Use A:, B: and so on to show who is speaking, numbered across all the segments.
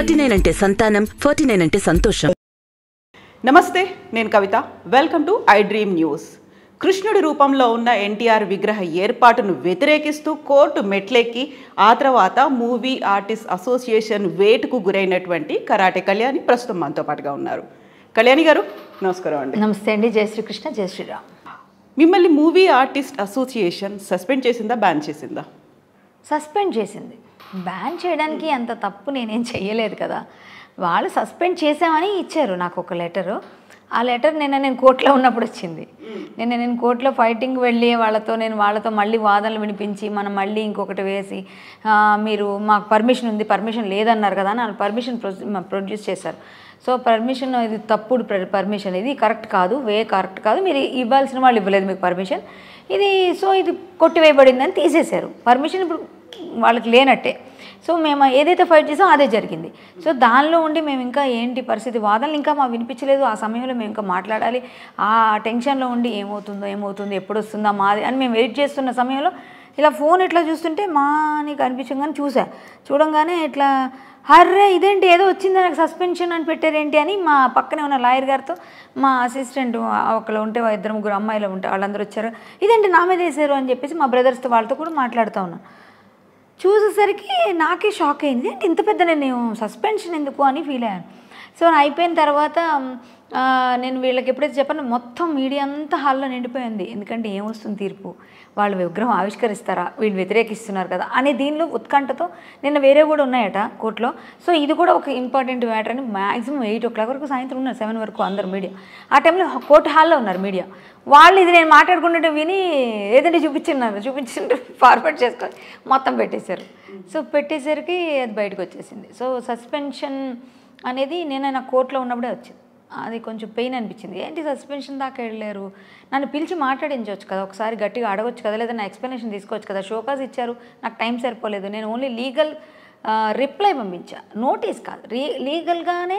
A: Forty nine అంటే సంతానం forty nine అంటే సంతోషం నమస్తే నేను Kavitha welcome to iDream News కృష్ణుడి రూపంలో ఉన్న ఎన్టీఆర్ విగ్రహ ఏర్పాటును వ్యతిరేకిస్తూ కోర్టు మెట్లెక్కి ఆ తర్వాత మూవీ ఆర్టిస్ట్ అసోసియేషన్ వేటుకు గురైనటువంటి కరాటే కళ్యాణి ప్రస్తుతం మనతో పాటుగా ఉన్నారు కళ్యాణి గారు నమస్కారం అండి నమస్తే అండి జై శ్రీకృష్ణ జయ శ్రీరామ్ మిమ్మల్ని మూవీ ఆర్టిస్ట్ అసోసియేషన్ సస్పెండ్ చేసిందా బ్యాన్ చేసిందా సస్పెండ్ చేసింది
B: బ్యాన్ చేయడానికి అంత తప్పు నేనేం చేయలేదు కదా వాళ్ళు సస్పెండ్ చేసామని ఇచ్చారు నాకు ఒక లెటరు ఆ లెటర్ నిన్న నేను కోర్టులో ఉన్నప్పుడు వచ్చింది నిన్న నేను కోర్టులో ఫైటింగ్ వెళ్ళి వాళ్ళతో నేను వాళ్ళతో మళ్ళీ వాదనలు వినిపించి మనం మళ్ళీ ఇంకొకటి వేసి మీరు మాకు పర్మిషన్ ఉంది పర్మిషన్ లేదన్నారు కదా అని పర్మిషన్ ప్రొడ్యూస్ చేశారు సో పర్మిషన్ ఇది తప్పుడు పర్మిషన్ ఇది కరెక్ట్ కాదు వే కరెక్ట్ కాదు మీరు ఇవ్వాల్సిన వాళ్ళు ఇవ్వలేదు మీకు పర్మిషన్ ఇది సో ఇది కొట్టివేయబడిందని తీసేశారు పర్మిషన్ ఇప్పుడు వాళ్ళకి లేనట్టే సో మేము ఏదైతే ఫైట్ చేసామో అదే జరిగింది సో దానిలో ఉండి మేము ఇంకా ఏంటి పరిస్థితి వాదనలు ఇంకా మా వినిపించలేదు ఆ సమయంలో మేము ఇంకా మాట్లాడాలి ఆ టెన్షన్లో ఉండి ఏమవుతుందో ఏమవుతుందో ఎప్పుడు వస్తుందా మాది అని మేము వెయిట్ చేస్తున్న సమయంలో ఇలా ఫోన్ ఎట్లా చూస్తుంటే మా నీకు అనిపించంగానే చూసా చూడంగానే ఇట్లా హర్రే ఇదేంటి ఏదో వచ్చింది నాకు సస్పెన్షన్ అని పెట్టారు ఏంటి అని మా పక్కనే ఉన్న లాయర్ గారితో మా అసిస్టెంట్ ఒకళ్ళు ఉంటే ఇద్దరు ముగ్గురు అమ్మాయిలు ఉంటే వాళ్ళందరూ వచ్చారు ఇదేంటి నామే చేశారు అని చెప్పేసి మా బ్రదర్స్తో వాళ్ళతో కూడా మాట్లాడుతూ ఉన్నాను చూసేసరికి నాకే షాక్ అయింది ఇంత పెద్ద నేను సస్పెన్షన్ ఎందుకు అని ఫీల్ అయ్యాను సో అయిపోయిన తర్వాత నేను వీళ్ళకి ఎప్పుడైతే చెప్పాను మొత్తం మీడియా అంతా హాల్లో నిండిపోయింది ఎందుకంటే ఏమొస్తుంది తీర్పు వాళ్ళు విగ్రహం ఆవిష్కరిస్తారా వీళ్ళు వ్యతిరేకిస్తున్నారు కదా అనే దీనిలో ఉత్కంఠతో నిన్న వేరే కూడా ఉన్నాయట కోర్టులో సో ఇది కూడా ఒక ఇంపార్టెంట్ మ్యాటర్ అని మ్యాక్సిమం ఎయిట్ ఓ క్లాక్ వరకు సాయంత్రం ఉన్నారు సెవెన్ వరకు అందరు మీడియా ఆ టైంలో కోర్టు హాల్లో ఉన్నారు మీడియా వాళ్ళు ఇది నేను మాట్లాడుకుంటుంటే విని ఏదంటే చూపించున్నారు చూపించుంటే ఫార్వర్డ్ చేసుకొని మొత్తం పెట్టేశారు సో పెట్టేసరికి అది బయటకు వచ్చేసింది సో సస్పెన్షన్ అనేది నేను నా కోర్టులో ఉన్నప్పుడే వచ్చింది అది కొంచెం పెయిన్ అనిపించింది ఏంటి సస్పెన్షన్ దాకా వెళ్ళలేరు నన్ను పిలిచి మాట్లాడించవచ్చు కదా ఒకసారి గట్టిగా అడగొచ్చు కదా లేదా నా ఎక్స్ప్లెనేషన్ తీసుకోవచ్చు కదా షోకాస్ ఇచ్చారు నాకు టైం సరిపోలేదు నేను ఓన్లీ లీగల్ రిప్లై పంపించా నోటీస్ కాదు రీ లీగల్గానే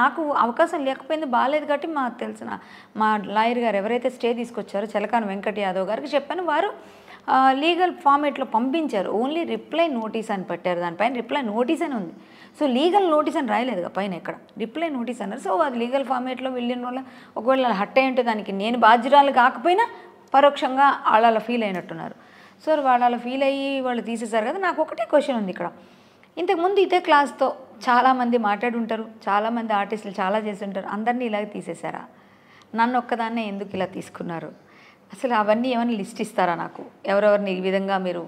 B: నాకు అవకాశం లేకపోయింది బాగాలేదు కాబట్టి మాకు తెలిసిన మా లాయర్ గారు ఎవరైతే స్టే తీసుకొచ్చారో చలకాన వెంకట యాదవ్ గారికి చెప్పాను వారు లీగల్ ఫార్మేట్లో పంపించారు ఓన్లీ రిప్లై నోటీస్ అని పెట్టారు దానిపైన రిప్లై నోటీస్ అని ఉంది సో లీగల్ నోటీస్ అని రాయలేదు పైన ఎక్కడ రిప్లై నోటీస్ అన్నారు సో అది లీగల్ ఫార్మేట్లో వెళ్ళిన వాళ్ళ ఒకవేళ హట్ అయి ఉంటే దానికి నేను బాధ్యురాలు కాకపోయినా పరోక్షంగా వాళ్ళ ఫీల్ అయినట్టున్నారు సో వాళ్ళ అలా ఫీల్ అయ్యి వాళ్ళు తీసేశారు కదా నాకు ఒకటే క్వశ్చన్ ఉంది ఇక్కడ ఇంతకుముందు ఇదే క్లాస్తో చాలామంది మాట్లాడుంటారు చాలామంది ఆర్టిస్టులు చాలా చేసి ఉంటారు అందరినీ ఇలాగ తీసేశారా నన్ను ఒక్కదాన్నే ఎందుకు ఇలా తీసుకున్నారు అసలు అవన్నీ ఏమైనా లిస్ట్ ఇస్తారా నాకు ఎవరెవరిని ఈ విధంగా మీరు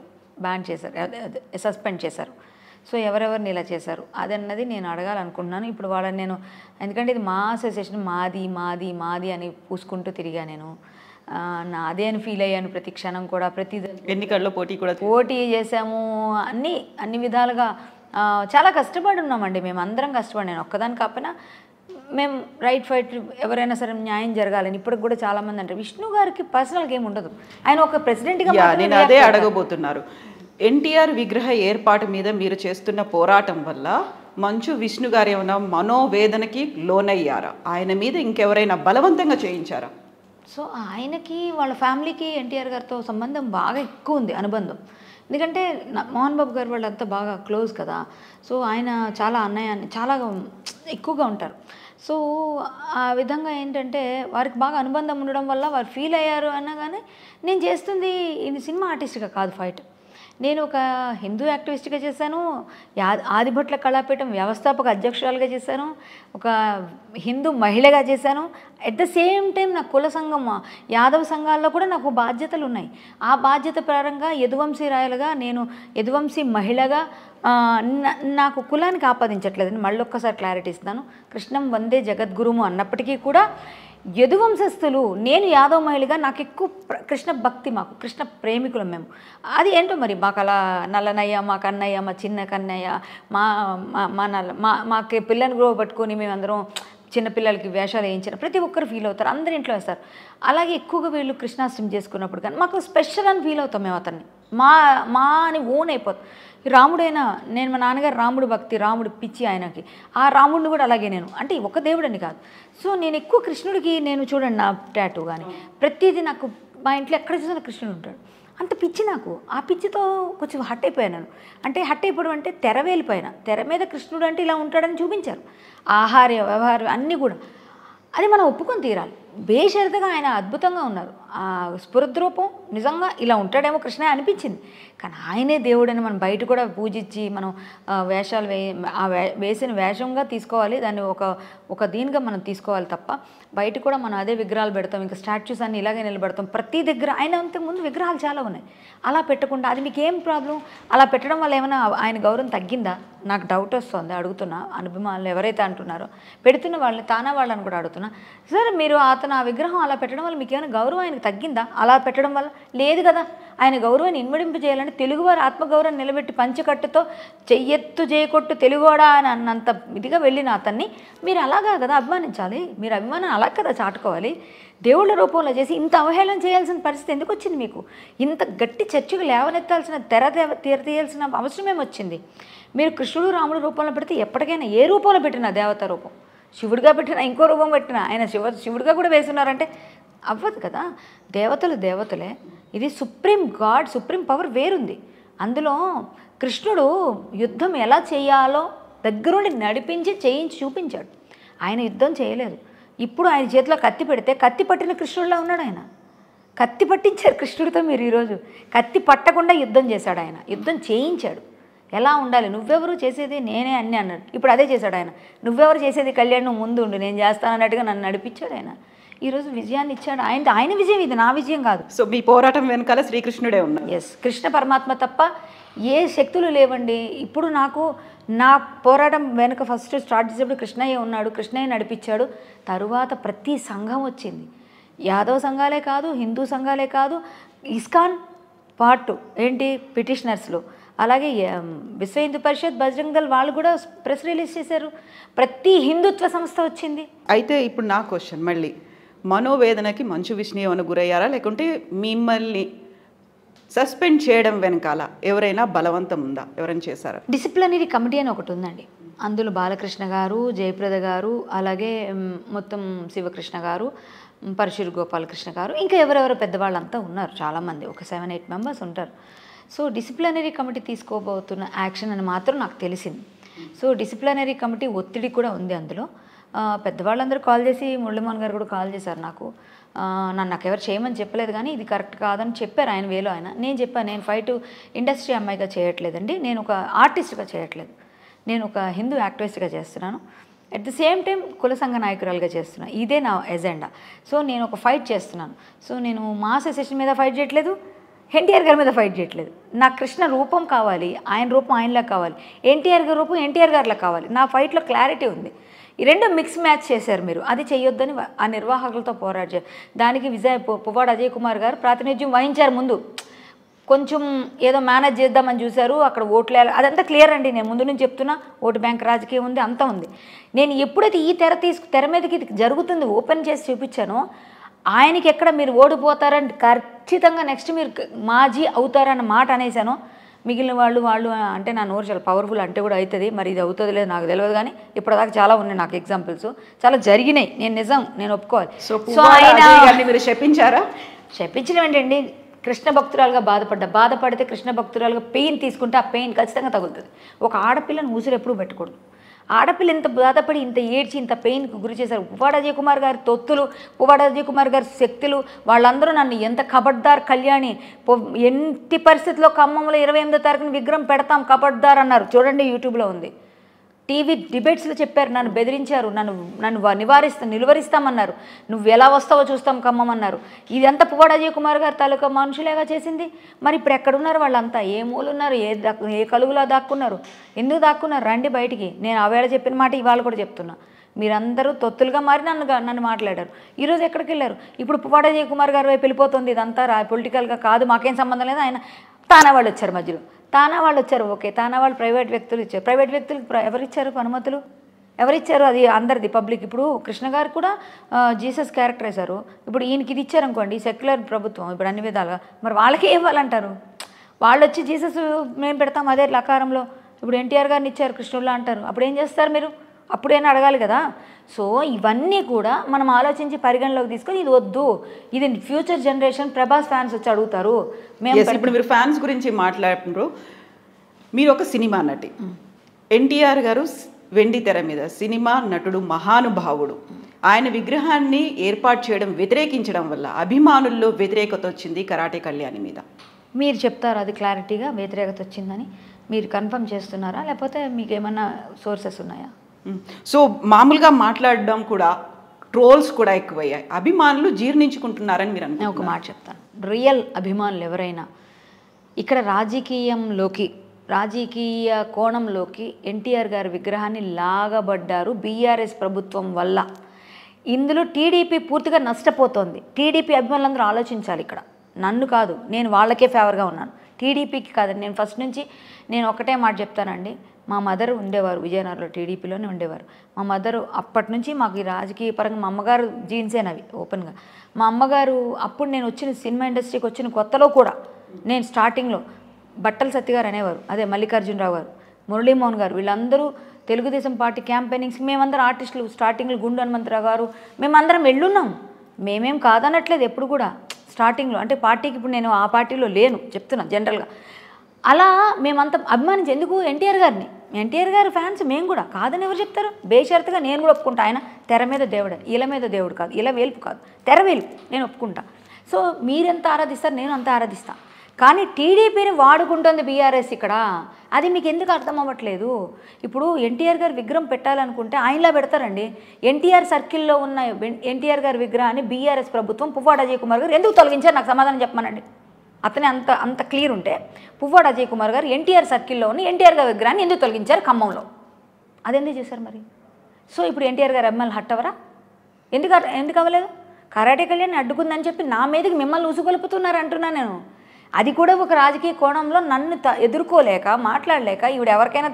B: బ్యాన్ చేశారు సస్పెండ్ చేశారు సో ఎవరెవరిని ఇలా చేశారు అదన్నది నేను అడగాలనుకుంటున్నాను ఇప్పుడు వాళ్ళని నేను ఎందుకంటే ఇది మా అసోసియేషన్ మాది మాది మాది అని పూసుకుంటూ తిరిగా నేను నా అదే అని ఫీల్ అయ్యాను ప్రతి క్షణం కూడా ప్రతి ఎన్నికల్లో పోటీ కూడా పోటీ చేసాము అన్ని అన్ని విధాలుగా చాలా కష్టపడి ఉన్నామండి మేము అందరం కష్టపడి నేను ఒక్కదాని కాపన మేము రైట్ ఫైట్ ఎవరైనా సరే న్యాయం జరగాలని ఇప్పటికి కూడా చాలా మంది అంటారు విష్ణు గారికి పర్సనల్ గేమ్ ఉండదు ఆయన ఒక ప్రెసిడెంట్గా నేను అదే
A: అడగబోతున్నారు ఎన్టీఆర్ విగ్రహ ఏర్పాటు మీద మీరు చేస్తున్న పోరాటం వల్ల మంచు విష్ణు గారు ఏమైనా మనోవేదనకి లోనయ్యారా ఆయన మీద ఇంకెవరైనా బలవంతంగా చేయించారా
B: సో ఆయనకి వాళ్ళ ఫ్యామిలీకి ఎన్టీఆర్ గారితో సంబంధం బాగా ఎక్కువ ఉంది అనుబంధం ఎందుకంటే మోహన్ బాబు గారు వాళ్ళంతా బాగా క్లోజ్ కదా సో ఆయన చాలా అన్నయాన్ని చాలా ఎక్కువగా ఉంటారు సో ఆ విధంగా ఏంటంటే వారికి బాగా అనుబంధం ఉండడం వల్ల వారు ఫీల్ అయ్యారు అన్నా కానీ నేను చేస్తుంది ఇది సినిమా ఆర్టిస్ట్గా కాదు ఫైట్ నేను ఒక హిందూ యాక్టివిస్ట్గా చేశాను ఆదిభట్ల కళాపీఠం వ్యవస్థాపక అధ్యక్షురాలుగా చేశాను ఒక హిందూ మహిళగా చేశాను అట్ ద సేమ్ టైం నా కుల సంఘం యాదవ సంఘాల్లో కూడా నాకు బాధ్యతలు ఉన్నాయి ఆ బాధ్యత ప్రారంగా యదువంశీ రాయలుగా నేను యదువంశీ మహిళగా నాకు కులానికి ఆపాదించట్లేదని మళ్ళొక్కసారి క్లారిటీ ఇస్తాను కృష్ణం వందే జగద్గురుము అన్నప్పటికీ కూడా యదువంశస్థులు నేను యాదవ మహిళగా నాకు ఎక్కువ కృష్ణ భక్తి మాకు కృష్ణ ప్రేమికులం మేము అది ఏంటో మరి మాకు అలా నల్లనయ్య మా కన్నయ్య మా చిన్న కన్నయ్య మా మా నల్ల మా మాకు పిల్లని గ్రో పట్టుకొని మేమందరం చిన్నపిల్లలకి వేషాలు వేయించిన ప్రతి ఒక్కరు ఫీల్ అవుతారు అందరి ఇంట్లో వేస్తారు అలాగే ఎక్కువగా వీళ్ళు కృష్ణాష్టమి చేసుకున్నప్పుడు కానీ మాకు స్పెషల్ అని ఫీల్ అవుతాం మేము అతన్ని మా మా అని ఓన్ అయిపోతాం రాముడైనా నేను మా నాన్నగారు రాముడు భక్తి రాముడు పిచ్చి ఆయనకి ఆ రాముడిని కూడా అలాగే నేను అంటే ఒక దేవుడని కాదు సో నేను ఎక్కువ కృష్ణుడికి నేను చూడండి నా టాటు కానీ ప్రతిదీ నాకు మా ఇంట్లో ఎక్కడ చూసినా కృష్ణుడు ఉంటాడు అంత పిచ్చి నాకు ఆ పిచ్చితో కొంచెం హట్ అయిపోయాను అంటే హట్ అయిపోవడం అంటే తెర వేలిపోయినా తెర మీద కృష్ణుడు అంటే ఇలా ఉంటాడని చూపించారు ఆహార వ్యవహారం అన్నీ కూడా అది మనం ఒప్పుకొని తీరాలి బేషరతగా ఆయన అద్భుతంగా ఉన్నారు ఆ స్ఫురద్రూపం నిజంగా ఇలా ఉంటాడేమో కృష్ణ అనిపించింది కానీ ఆయనే దేవుడని మనం బయట కూడా పూజించి మనం వేషాలు వే ఆ వేసిన వేషంగా తీసుకోవాలి దాన్ని ఒక ఒక దీనిగా మనం తీసుకోవాలి తప్ప బయట కూడా మనం అదే విగ్రహాలు పెడతాం ఇంకా స్టాచ్యూస్ అన్ని ఇలాగే నిలబెడతాం ప్రతి దగ్గర ఆయన ముందు విగ్రహాలు చాలా ఉన్నాయి అలా పెట్టకుండా అది మీకు ఏం ప్రాబ్లం అలా పెట్టడం వల్ల ఏమైనా ఆయన గౌరవం తగ్గిందా నాకు డౌట్ వస్తుంది అడుగుతున్నా అనుభిమానులు ఎవరైతే అంటున్నారో పెడుతున్న వాళ్ళని తానా వాళ్ళని కూడా అడుగుతున్నా సరే మీరు ఆ అతను ఆ విగ్రహం అలా పెట్టడం వల్ల మీకు ఏమైనా గౌరవం ఆయనకు తగ్గిందా అలా పెట్టడం వల్ల లేదు కదా ఆయన గౌరవాన్ని ఇన్మడింపు చేయాలంటే తెలుగువారి ఆత్మగౌరవం నిలబెట్టి పంచకట్టుతో చెయ్యెత్తు చేయకొట్టు తెలుగోడా అని అన్నంత ఇదిగా వెళ్ళిన అతన్ని మీరు అలాగా కదా అభిమానించాలి మీరు అభిమానం అలా కదా చాటుకోవాలి దేవుళ్ళ రూపంలో చేసి ఇంత అవహేళన చేయాల్సిన పరిస్థితి ఎందుకు వచ్చింది మీకు ఇంత గట్టి చర్చకు లేవనెత్తాల్సిన తెర తీయాల్సిన అవసరమేమొచ్చింది మీరు కృష్ణుడు రాముడు రూపంలో పెడితే ఎప్పటికైనా ఏ రూపంలో పెట్టినా దేవత రూపం శివుడిగా పెట్టిన ఇంకో రూపం పెట్టిన ఆయన శివ శివుడిగా కూడా వేసున్నారంటే అవ్వదు కదా దేవతలు దేవతలే ఇది సుప్రీం గాడ్ సుప్రీం పవర్ వేరుంది అందులో కృష్ణుడు యుద్ధం ఎలా చేయాలో దగ్గరుండి నడిపించి చేయించి చూపించాడు ఆయన యుద్ధం చేయలేదు ఇప్పుడు ఆయన చేతిలో కత్తి పెడితే కత్తి పట్టిన కృష్ణుడిలా ఉన్నాడు ఆయన కత్తి పట్టించారు కృష్ణుడితో మీరు ఈరోజు కత్తి పట్టకుండా యుద్ధం చేశాడు ఆయన యుద్ధం చేయించాడు ఎలా ఉండాలి నువ్వెవరు చేసేది నేనే అన్నీ అన్నాడు ఇప్పుడు అదే చేశాడు ఆయన నువ్వెవరు చేసేది కళ్యాణ్ నువ్వు ముందు ఉండు నేను అన్నట్టుగా నన్ను నడిపించాడు ఆయన ఈరోజు విజయాన్ని ఇచ్చాడు ఆయన ఆయన విజయం ఇది నా విజయం కాదు
A: సో మీ పోరాటం
B: వెనకాల శ్రీకృష్ణుడే ఉన్నాడు ఎస్ కృష్ణ పరమాత్మ తప్ప ఏ శక్తులు లేవండి ఇప్పుడు నాకు నా పోరాటం వెనుక ఫస్ట్ స్టార్ట్ చేసేప్పుడు కృష్ణయ్య ఉన్నాడు కృష్ణయ్య నడిపించాడు తరువాత ప్రతి సంఘం వచ్చింది యాదవ్ సంఘాలే కాదు హిందూ సంఘాలే కాదు ఇస్కాన్ పార్ట్ ఏంటి పిటిషనర్స్లో అలాగే విశ్వ హిందూ
A: పరిషత్ బజరంగ్ దళ్ వాళ్ళు కూడా ప్రెస్ రిలీజ్ చేశారు ప్రతి హిందుత్వ సంస్థ వచ్చింది అయితే ఇప్పుడు నా క్వశ్చన్ మళ్ళీ మనోవేదనకి మంచు విష్ణు ఏమైనా గురయ్యారా లేకుంటే మిమ్మల్ని సస్పెండ్ చేయడం వెనకాల ఎవరైనా బలవంతం ఉందా ఎవరైనా చేశారా
B: డిసిప్లినరీ కమిటీ అని ఒకటి ఉందండి అందులో బాలకృష్ణ గారు జయప్రద గారు అలాగే మొత్తం శివకృష్ణ గారు పరశురు గోపాలకృష్ణ గారు ఇంకా ఎవరెవరు పెద్దవాళ్ళంతా ఉన్నారు చాలామంది ఒక సెవెన్ ఎయిట్ మెంబర్స్ ఉంటారు సో డిసిప్లినరీ కమిటీ తీసుకోబోతున్న యాక్షన్ అని మాత్రం నాకు తెలిసింది సో డిసిప్లినరీ కమిటీ ఒత్తిడి కూడా ఉంది అందులో పెద్దవాళ్ళందరూ కాల్ చేసి మురళీమోహన్ గారు కూడా కాల్ చేశారు నాకు నన్ను నాకు ఎవరు చేయమని చెప్పలేదు కానీ ఇది కరెక్ట్ కాదని చెప్పారు ఆయన వేలో ఆయన నేను చెప్పాను నేను ఫైట్ ఇండస్ట్రీ అమ్మాయిగా చేయట్లేదండి నేను ఒక ఆర్టిస్ట్గా చేయట్లేదు నేను ఒక హిందూ యాక్టివిస్ట్గా చేస్తున్నాను అట్ ది సేమ్ టైం కుల సంఘ నాయకురాలుగా చేస్తున్నాను ఇదే నా ఎజెండా సో నేను ఒక ఫైట్ చేస్తున్నాను సో నేను మాస్ అసోసియేషన్ మీద ఫైట్ చేయట్లేదు ఎన్టీఆర్ గారి మీద ఫైట్ చేయట్లేదు నా కృష్ణ రూపం కావాలి ఆయన రూపం ఆయనలా కావాలి ఎన్టీఆర్ గారి రూపం ఎన్టీఆర్ గారిలా కావాలి నా ఫైట్లో క్లారిటీ ఉంది ఈ రెండు మిక్స్ మ్యాచ్ చేశారు మీరు అది చేయొద్దని ఆ నిర్వాహకులతో పోరాడారు దానికి విజయ్ పువ్వాడ అజయ్ కుమార్ గారు ప్రాతినిధ్యం వహించారు ముందు కొంచెం ఏదో మేనేజ్ చేద్దామని చూశారు అక్కడ ఓట్లే అదంతా క్లియర్ అండి నేను ముందు నుంచి చెప్తున్నా ఓటు బ్యాంక్ రాజకీయం ఉంది అంతా ఉంది నేను ఎప్పుడైతే ఈ తెర తీసుకు తెర మీదకి ఇది జరుగుతుంది ఓపెన్ చేసి చూపించానో ఆయనకి ఎక్కడ మీరు ఓడిపోతారని ఖచ్చితంగా నెక్స్ట్ మీరు మాజీ అవుతారన్న మాట అనేసాను మిగిలిన వాళ్ళు వాళ్ళు అంటే నా నోరు చాలా పవర్ఫుల్ అంటే కూడా అవుతుంది మరి ఇది అవుతుంది లేదు నాకు తెలియదు కానీ ఇప్పటిదాకా చాలా ఉన్నాయి నాకు ఎగ్జాంపుల్స్ చాలా జరిగినాయి నేను నిజం నేను ఒప్పుకోవాలి సో ఆయన మీరు చెప్పించారా చెప్పించడం ఏంటండి కృష్ణ భక్తురాలుగా బాధపడ్డా బాధపడితే కృష్ణ భక్తురాలుగా పెయిన్ తీసుకుంటే ఆ పెయిన్ ఖచ్చితంగా తగులుతుంది ఒక ఆడపిల్లని ఊసిరి ఎప్పుడూ పెట్టకూడదు ఆడపిల్ల ఇంత బాధపడి ఇంత ఏడ్చి ఇంత పెయిన్కి గురి చేశారు పువ్వాడ అజయ్ కుమార్ గారి తొత్తులు పువ్వాడ అజయ్ కుమార్ గారి శక్తులు వాళ్ళందరూ నన్ను ఎంత కబడ్దార్ కళ్యాణి ఎంటి పరిస్థితుల్లో ఖమ్మంలో ఇరవై ఎనిమిదో తారీఖున విగ్రహం పెడతాం కబడ్దార్ అన్నారు చూడండి యూట్యూబ్లో ఉంది టీవీ డిబేట్స్లో చెప్పారు నన్ను బెదిరించారు నన్ను నన్ను నివారిస్తా నిలువరిస్తామన్నారు నువ్వు ఎలా వస్తావో చూస్తాం కమ్మమన్నారు ఇదంతా పువ్వాడ అజయ్ కుమార్ గారు తాలూకా మనుషులేగా చేసింది మరి ఇప్పుడు ఎక్కడున్నారు వాళ్ళంతా ఏ మూలున్నారు ఏ దాక్కు ఏ కలుగులా దాక్కున్నారు ఎందుకు దాక్కున్నారు రండి బయటికి నేను ఆవేళ చెప్పిన మాట ఇవాళ కూడా చెప్తున్నా మీరందరూ తొత్తులుగా మారి నన్ను నన్ను మాట్లాడారు ఈరోజు ఎక్కడికి వెళ్ళారు ఇప్పుడు పువ్వాడ అజయ్ కుమార్ గారు వైపు వెళ్ళిపోతుంది ఇదంతా పొలిటికల్గా కాదు మాకేం సంబంధం లేదు ఆయన తానే వాళ్ళు వచ్చారు మధ్యలో తానా వాళ్ళు వచ్చారు ఓకే తానా వాళ్ళు ప్రైవేట్ వ్యక్తులు ఇచ్చారు ప్రైవేట్ వ్యక్తులు ఎవరిచ్చారు అనుమతులు ఎవరిచ్చారు అది అందరిది పబ్లిక్ ఇప్పుడు కృష్ణ గారు కూడా జీసస్ క్యారెక్టర్ వేశారు ఇప్పుడు ఈయనకి ఇది ఇచ్చారనుకోండి సెక్యులర్ ప్రభుత్వం ఇప్పుడు అన్ని విధాలుగా మరి వాళ్ళకే ఇవ్వాలంటారు వాళ్ళు వచ్చి జీసస్ మేము పెడతాం అదే లకారంలో ఇప్పుడు ఎన్టీఆర్ గారిని ఇచ్చారు కృష్ణుల్లా అంటారు అప్పుడు ఏం చేస్తారు మీరు అప్పుడైనా అడగాలి కదా సో ఇవన్నీ కూడా మనం ఆలోచించి పరిగణలోకి తీసుకొని ఇది వద్దు ఇది ఫ్యూచర్ జనరేషన్ ప్రభాస్ ఫ్యాన్స్ వచ్చి అడుగుతారు
A: మేము ఇప్పుడు మీరు ఫ్యాన్స్ గురించి మాట్లాడినప్పుడు మీరు ఒక సినిమా నటి ఎన్టీఆర్ గారు వెండి తెర మీద సినిమా నటుడు మహానుభావుడు ఆయన విగ్రహాన్ని ఏర్పాటు చేయడం వ్యతిరేకించడం వల్ల అభిమానుల్లో వ్యతిరేకత వచ్చింది కరాటే కళ్యాణి మీద
B: మీరు చెప్తారు అది క్లారిటీగా వ్యతిరేకత వచ్చిందని మీరు కన్ఫర్మ్ చేస్తున్నారా
A: లేకపోతే మీకు ఏమన్నా సోర్సెస్ ఉన్నాయా సో మామూలుగా మాట్లాడడం కూడా ట్రోల్స్ కూడా ఎక్కువయ్యాయి అభిమానులు జీర్ణించుకుంటున్నారని మీరు అనుకో ఒక మాట చెప్తాను రియల్
B: అభిమానులు ఎవరైనా ఇక్కడ రాజకీయంలోకి రాజకీయ కోణంలోకి ఎన్టీఆర్ గారి విగ్రహాన్ని లాగబడ్డారు బీఆర్ఎస్ ప్రభుత్వం వల్ల ఇందులో టీడీపీ పూర్తిగా నష్టపోతోంది టీడీపీ అభిమానులందరూ ఆలోచించాలి ఇక్కడ నన్ను కాదు నేను వాళ్ళకే ఫేవర్గా ఉన్నాను టీడీపీకి కాదండి నేను ఫస్ట్ నుంచి నేను ఒకటే మాట చెప్తానండి మా మదర్ ఉండేవారు విజయనగరంలో టీడీపీలోనే ఉండేవారు మా మదరు అప్పటి నుంచి మాకు ఈ రాజకీయ పరంగా మా అమ్మగారు జీన్సేనవి ఓపెన్గా మా అమ్మగారు అప్పుడు నేను వచ్చిన సినిమా ఇండస్ట్రీకి వచ్చిన కొత్తలో కూడా నేను స్టార్టింగ్లో బట్టల సత్యగారు అనేవారు అదే మల్లికార్జునరావు గారు మురళీమోహన్ గారు వీళ్ళందరూ తెలుగుదేశం పార్టీ క్యాంపెయినింగ్స్ మేమందరం ఆర్టిస్టులు స్టార్టింగ్లో గుండు హనుమంతరావు గారు మేమందరం వెళ్ళున్నాం మేమేం కాదనట్లేదు ఎప్పుడు కూడా స్టార్టింగ్లో అంటే పార్టీకి ఇప్పుడు నేను ఆ పార్టీలో లేను చెప్తున్నా జనరల్గా అలా మేమంత అభిమానించి ఎందుకు ఎన్టీఆర్ గారిని ఎన్టీఆర్ గారి ఫ్యాన్స్ మేము కూడా కాదని ఎవరు చెప్తారు బేషరతుగా నేను కూడా ఒప్పుకుంటా ఆయన తెర మీద దేవుడు ఇల మీద దేవుడు కాదు ఇలా వేలుపు కాదు తెర వేలుపు నేను ఒప్పుకుంటా సో మీరెంత ఆరాధిస్తారు నేను అంత ఆరాధిస్తాను కానీ టీడీపీని వాడుకుంటుంది బీఆర్ఎస్ ఇక్కడ అది మీకు ఎందుకు అర్థం అవ్వట్లేదు ఇప్పుడు ఎన్టీఆర్ గారు విగ్రహం పెట్టాలనుకుంటే ఆయనలా పెడతారండి ఎన్టీఆర్ సర్కిల్లో ఉన్న ఎన్టీఆర్ గారి విగ్రహాన్ని బీఆర్ఎస్ ప్రభుత్వం పువ్వాడ అజయ్ కుమార్ గారు ఎందుకు తొలగించారు నాకు సమాధానం చెప్పమనండి అతనే అంత అంత క్లియర్ ఉంటే పువ్వాడ అజయ్ కుమార్ గారు ఎన్టీఆర్ సర్కిల్లో ఉన్న ఎన్టీఆర్ గారి విగ్రహాన్ని ఎందుకు తొలగించారు ఖమ్మంలో అదెందుకు చేశారు మరి సో ఇప్పుడు ఎన్టీఆర్ గారు ఎమ్మెల్యే హట్టవరా ఎందుకు ఎందుకు అవ్వలేదు కరాటే కళ్యాణ్ అడ్డుకుందని చెప్పి నా మీదకి మిమ్మల్ని ఉసుగొలుపుతున్నారు అంటున్నాను నేను అది కూడా ఒక రాజకీయ కోణంలో నన్ను ఎదుర్కోలేక మాట్లాడలేక ఈవిడ ఎవరికైనా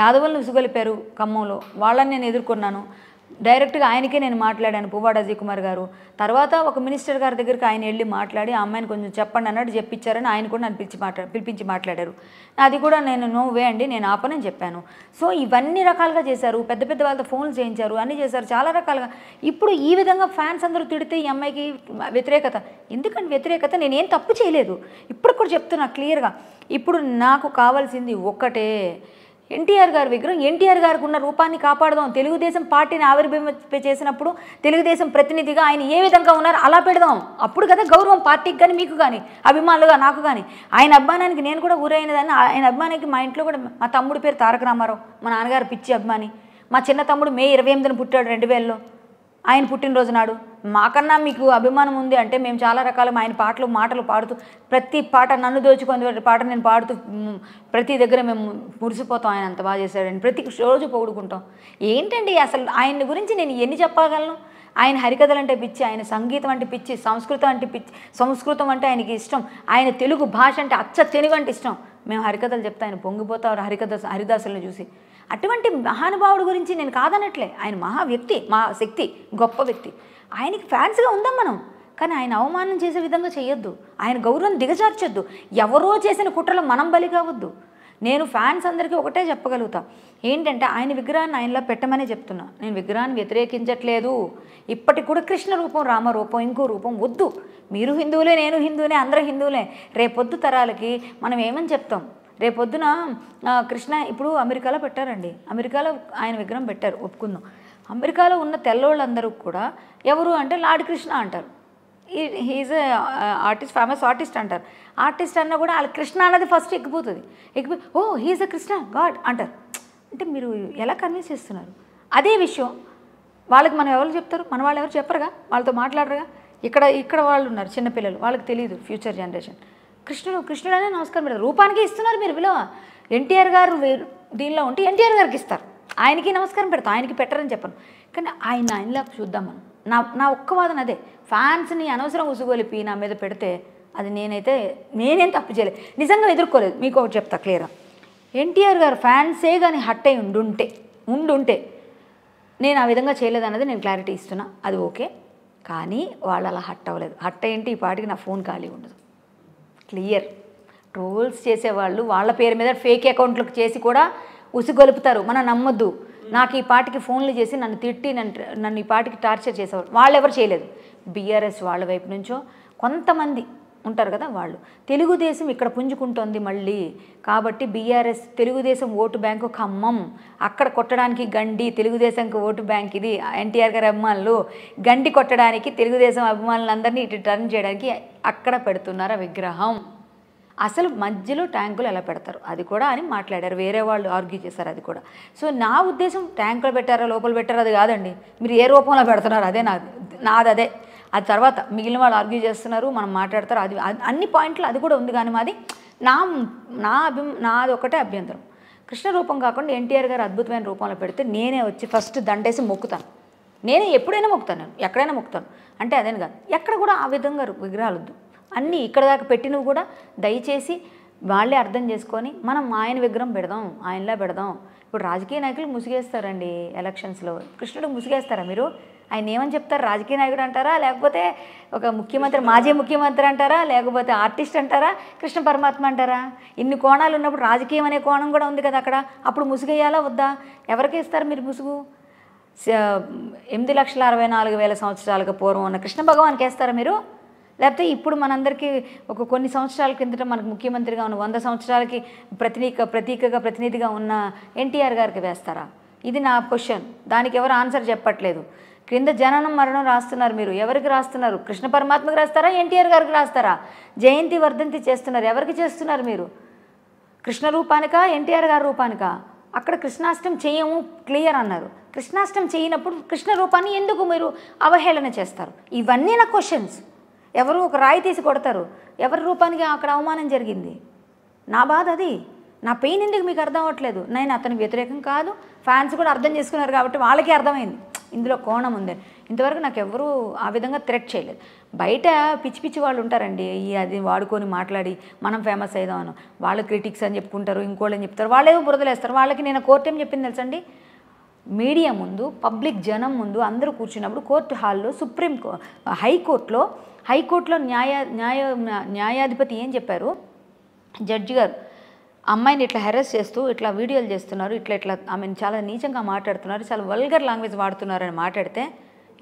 B: యాదవులను ఉసుగొలిపారు ఖమ్మంలో వాళ్ళని నేను ఎదుర్కొన్నాను డైరెక్ట్గా ఆయనకే నేను మాట్లాడాను పువ్వాడ అజయ్ కుమార్ గారు తర్వాత ఒక మినిస్టర్ గారి దగ్గరికి ఆయన వెళ్ళి మాట్లాడి అమ్మాయిని కొంచెం చెప్పండి అన్నట్టు చెప్పించారని ఆయన కూడా నన్ను పిలిచి మాట్లా పిలిపించి మాట్లాడారు అది కూడా నేను నో వే అండి నేను ఆపనని చెప్పాను సో ఇవన్నీ రకాలుగా చేశారు పెద్ద పెద్ద వాళ్ళతో ఫోన్లు చేయించారు అన్నీ చేశారు చాలా రకాలుగా ఇప్పుడు ఈ విధంగా ఫ్యాన్స్ అందరూ తిడితే ఈ అమ్మాయికి వ్యతిరేకత ఎందుకంటే వ్యతిరేకత నేనేం తప్పు చేయలేదు ఇప్పుడు కూడా చెప్తున్నా క్లియర్గా ఇప్పుడు నాకు కావాల్సింది ఒక్కటే ఎన్టీఆర్ గారు విగ్రహం ఎన్టీఆర్ గారికి ఉన్న రూపాన్ని కాపాడదాం తెలుగుదేశం పార్టీని ఆవిర్భవింప చేసినప్పుడు తెలుగుదేశం ప్రతినిధిగా ఆయన ఏ విధంగా ఉన్నారో అలా పెడదాం అప్పుడు కదా గౌరవం పార్టీకి కానీ మీకు కానీ అభిమానులుగా నాకు కానీ ఆయన అభిమానానికి నేను కూడా ఊరైనదాన్ని ఆయన అభిమానికి మా ఇంట్లో కూడా మా తమ్ముడి పేరు తారక రామారావు మా నాన్నగారు పిచ్చి అభిమాని మా చిన్న తమ్ముడు మే ఇరవై ఎనిమిదిన పుట్టాడు రెండు వేలలో ఆయన పుట్టినరోజు నాడు మాకన్నా మీకు అభిమానం ఉంది అంటే మేము చాలా రకాల ఆయన పాటలు మాటలు పాడుతూ ప్రతి పాట నన్ను దోచుకొని పాట నేను పాడుతూ ప్రతి దగ్గర మేము మురిసిపోతాం ఆయన అంత బాగా చేశాడని ప్రతి రోజు పొగుడుకుంటాం ఏంటండి అసలు ఆయన గురించి నేను ఎన్ని చెప్పగలను ఆయన హరికథలు అంటే పిచ్చి ఆయన సంగీతం అంటే పిచ్చి సంస్కృతం అంటే పిచ్చి సంస్కృతం అంటే ఆయనకి ఇష్టం ఆయన తెలుగు భాష అంటే అచ్చ తెలుగు అంటే ఇష్టం మేము హరికథలు చెప్తా ఆయన పొంగిపోతారు హరికథ హరిదాసులను చూసి అటువంటి మహానుభావుడు గురించి నేను కాదనట్లే ఆయన మహా వ్యక్తి మా శక్తి గొప్ప వ్యక్తి ఆయనకి ఫ్యాన్స్గా ఉందాం మనం కానీ ఆయన అవమానం చేసే విధంగా చేయొద్దు ఆయన గౌరవం దిగజార్చొద్దు ఎవరో చేసిన కుట్రలు మనం బలి కావద్దు నేను ఫ్యాన్స్ అందరికీ ఒకటే చెప్పగలుగుతా ఏంటంటే ఆయన విగ్రహాన్ని ఆయనలో పెట్టమని చెప్తున్నా నేను విగ్రహాన్ని వ్యతిరేకించట్లేదు ఇప్పటికి కూడా కృష్ణ రూపం రామ రూపం ఇంకో రూపం వద్దు మీరు హిందువులే నేను హిందువునే అందరూ హిందువులే రేపొద్దు తరాలకి మనం ఏమని చెప్తాం రేపొద్దున కృష్ణ ఇప్పుడు అమెరికాలో పెట్టారండి అమెరికాలో ఆయన విగ్రహం పెట్టారు ఒప్పుకుందాం అమెరికాలో ఉన్న తెల్లోళ్ళందరూ కూడా ఎవరు అంటే లార్డ్ కృష్ణ అంటారు ఈ హీజ్ ఆర్టిస్ట్ ఫేమస్ ఆర్టిస్ట్ అంటారు ఆర్టిస్ట్ అన్నా కూడా వాళ్ళ కృష్ణ అన్నది ఫస్ట్ ఎక్కిపోతుంది ఎక్కిపో oh he's a Krishna God అంటారు అంటే మీరు ఎలా కన్విన్స్ చేస్తున్నారు అదే విషయం వాళ్ళకి మనం ఎవరు చెప్తారు మన వాళ్ళు ఎవరు చెప్పరుగా వాళ్ళతో మాట్లాడరుగా ఇక్కడ ఇక్కడ వాళ్ళు ఉన్నారు చిన్నపిల్లలు వాళ్ళకి తెలియదు ఫ్యూచర్ జనరేషన్ కృష్ణుడు కృష్ణుడు అనే నమస్కారం పెడతారు రూపానికి ఇస్తున్నారు మీరు విలువ ఎన్టీఆర్ గారు దీనిలో ఉంటే ఎన్టీఆర్ గారికి ఇస్తారు ఆయనకి నమస్కారం పెడతాం ఆయనకి పెట్టరని చెప్పను కానీ ఆయన ఆయనలా చూద్దాం మనం నా నా ఒక్క వాదన అదే ఫ్యాన్స్ని అనవసరం ఉసుగొలిపి నా మీద పెడితే అది నేనైతే నేనేం తప్పు చేయలేదు నిజంగా ఎదుర్కోలేదు మీకు ఒకటి చెప్తా క్లియరా ఎన్టీఆర్ గారు ఫ్యాన్సే కానీ హట్ అయి ఉండుంటే ఉండుంటే నేను ఆ విధంగా చేయలేదు అన్నది నేను క్లారిటీ ఇస్తున్నా అది ఓకే కానీ వాళ్ళు అలా హట్ అవ్వలేదు హట్ ఏంటి ఈ పాటికి నా ఫోన్ ఖాళీ ఉండదు క్లియర్ ట్రోల్స్ చేసేవాళ్ళు వాళ్ళ పేరు మీద ఫేక్ అకౌంట్లకు చేసి కూడా ఉసుగొలుపుతారు మనం నమ్మొద్దు నాకు ఈ పాటికి ఫోన్లు చేసి నన్ను తిట్టి నన్ను నన్ను ఈ పాటికి టార్చర్ చేసేవాళ్ళు వాళ్ళు ఎవరు చేయలేదు బీఆర్ఎస్ వాళ్ళ వైపు నుంచో కొంతమంది ఉంటారు కదా వాళ్ళు తెలుగుదేశం ఇక్కడ పుంజుకుంటోంది మళ్ళీ కాబట్టి బీఆర్ఎస్ తెలుగుదేశం ఓటు బ్యాంకు ఖమ్మం అక్కడ కొట్టడానికి గండి తెలుగుదేశంకి ఓటు బ్యాంక్ ఇది ఎన్టీఆర్ గారి అభిమానులు గండి కొట్టడానికి తెలుగుదేశం అభిమానులందరినీ ఇటు టర్న్ చేయడానికి అక్కడ పెడుతున్నారు విగ్రహం అసలు మధ్యలో ట్యాంకులు ఎలా పెడతారు అది కూడా అని మాట్లాడారు వేరే వాళ్ళు ఆర్గ్యూ చేశారు అది కూడా సో నా ఉద్దేశం ట్యాంకులు పెట్టారా లోపల పెట్టారా అది కాదండి మీరు ఏ రూపంలో పెడుతున్నారు అదే నాది నాది అదే ఆ తర్వాత మిగిలిన వాళ్ళు ఆర్గ్యూ చేస్తున్నారు మనం మాట్లాడతారు అది అన్ని పాయింట్లు అది కూడా ఉంది కానీ మాది నా నా అభి నాది ఒకటే అభ్యంతరం కృష్ణ రూపం కాకుండా ఎన్టీఆర్ గారు అద్భుతమైన రూపంలో పెడితే నేనే వచ్చి ఫస్ట్ దండేసి మొక్కుతాను నేనే ఎప్పుడైనా మొక్కుతాను నేను ఎక్కడైనా మొక్కుతాను అంటే అదేం కాదు ఎక్కడ కూడా ఆ విధంగా విగ్రహాలు వద్దు అన్నీ ఇక్కడ దాకా పెట్టినవి కూడా దయచేసి వాళ్ళే అర్థం చేసుకొని మనం ఆయన విగ్రహం పెడదాం ఆయనలా పెడదాం ఇప్పుడు రాజకీయ నాయకులు ముసుగేస్తారండి ఎలక్షన్స్లో కృష్ణుడు ముసుగేస్తారా మీరు ఆయన ఏమని చెప్తారు రాజకీయ నాయకుడు అంటారా లేకపోతే ఒక ముఖ్యమంత్రి మాజీ ముఖ్యమంత్రి అంటారా లేకపోతే ఆర్టిస్ట్ అంటారా కృష్ణ పరమాత్మ అంటారా ఇన్ని కోణాలు ఉన్నప్పుడు రాజకీయం అనే కోణం కూడా ఉంది కదా అక్కడ అప్పుడు ముసుగేయాలా వద్దా ఎవరికి ఇస్తారు మీరు ముసుగు ఎనిమిది లక్షల అరవై నాలుగు వేల సంవత్సరాలకు పూర్వం ఉన్న కృష్ణ భగవాన్కి వేస్తారా మీరు లేకపోతే ఇప్పుడు మనందరికీ ఒక కొన్ని సంవత్సరాల కిందట మనకు ముఖ్యమంత్రిగా ఉన్న వంద సంవత్సరాలకి ప్రతినిక ప్రతీకగా ప్రతినిధిగా ఉన్న ఎన్టీఆర్ గారికి వేస్తారా ఇది నా క్వశ్చన్ దానికి ఎవరు ఆన్సర్ చెప్పట్లేదు క్రింద జననం మరణం రాస్తున్నారు మీరు ఎవరికి రాస్తున్నారు కృష్ణ పరమాత్మకు రాస్తారా ఎన్టీఆర్ గారికి రాస్తారా జయంతి వర్ధంతి చేస్తున్నారు ఎవరికి చేస్తున్నారు మీరు కృష్ణ రూపానిక ఎన్టీఆర్ గారి రూపానిక అక్కడ కృష్ణాష్టం చేయము క్లియర్ అన్నారు కృష్ణాష్టం చేయనప్పుడు కృష్ణ రూపాన్ని ఎందుకు మీరు అవహేళన చేస్తారు ఇవన్నీ నా క్వశ్చన్స్ ఎవరు ఒక రాయి తీసి కొడతారు ఎవరి రూపానికి అక్కడ అవమానం జరిగింది నా బాధ అది నా పెయిన్ ఎందుకు మీకు అర్థం అవ్వట్లేదు నేను అతని వ్యతిరేకం కాదు ఫ్యాన్స్ కూడా అర్థం చేసుకున్నారు కాబట్టి వాళ్ళకే అర్థమైంది ఇందులో కోణం ఉంది ఇంతవరకు నాకు ఎవరూ ఆ విధంగా థ్రెట్ చేయలేదు బయట పిచ్చి పిచ్చి వాళ్ళు ఉంటారండి ఈ అది వాడుకొని మాట్లాడి మనం ఫేమస్ అని వాళ్ళు క్రిటిక్స్ అని చెప్పుకుంటారు ఇంకోళ్ళని చెప్తారు చెప్తారు వాళ్ళేమో బురదలేస్తారు వాళ్ళకి నేను కోర్టు ఏం చెప్పింది తెలుసండి మీడియా ముందు పబ్లిక్ జనం ముందు అందరూ కూర్చున్నప్పుడు కోర్టు హాల్లో సుప్రీం హైకోర్టులో హైకోర్టులో న్యాయ న్యాయ న్యాయాధిపతి ఏం చెప్పారు జడ్జి గారు అమ్మాయిని ఇట్లా హెరస్ చేస్తూ ఇట్లా వీడియోలు చేస్తున్నారు ఇట్లా ఇట్లా ఆమెను చాలా నీచంగా మాట్లాడుతున్నారు చాలా వల్గర్ లాంగ్వేజ్ వాడుతున్నారని మాట్లాడితే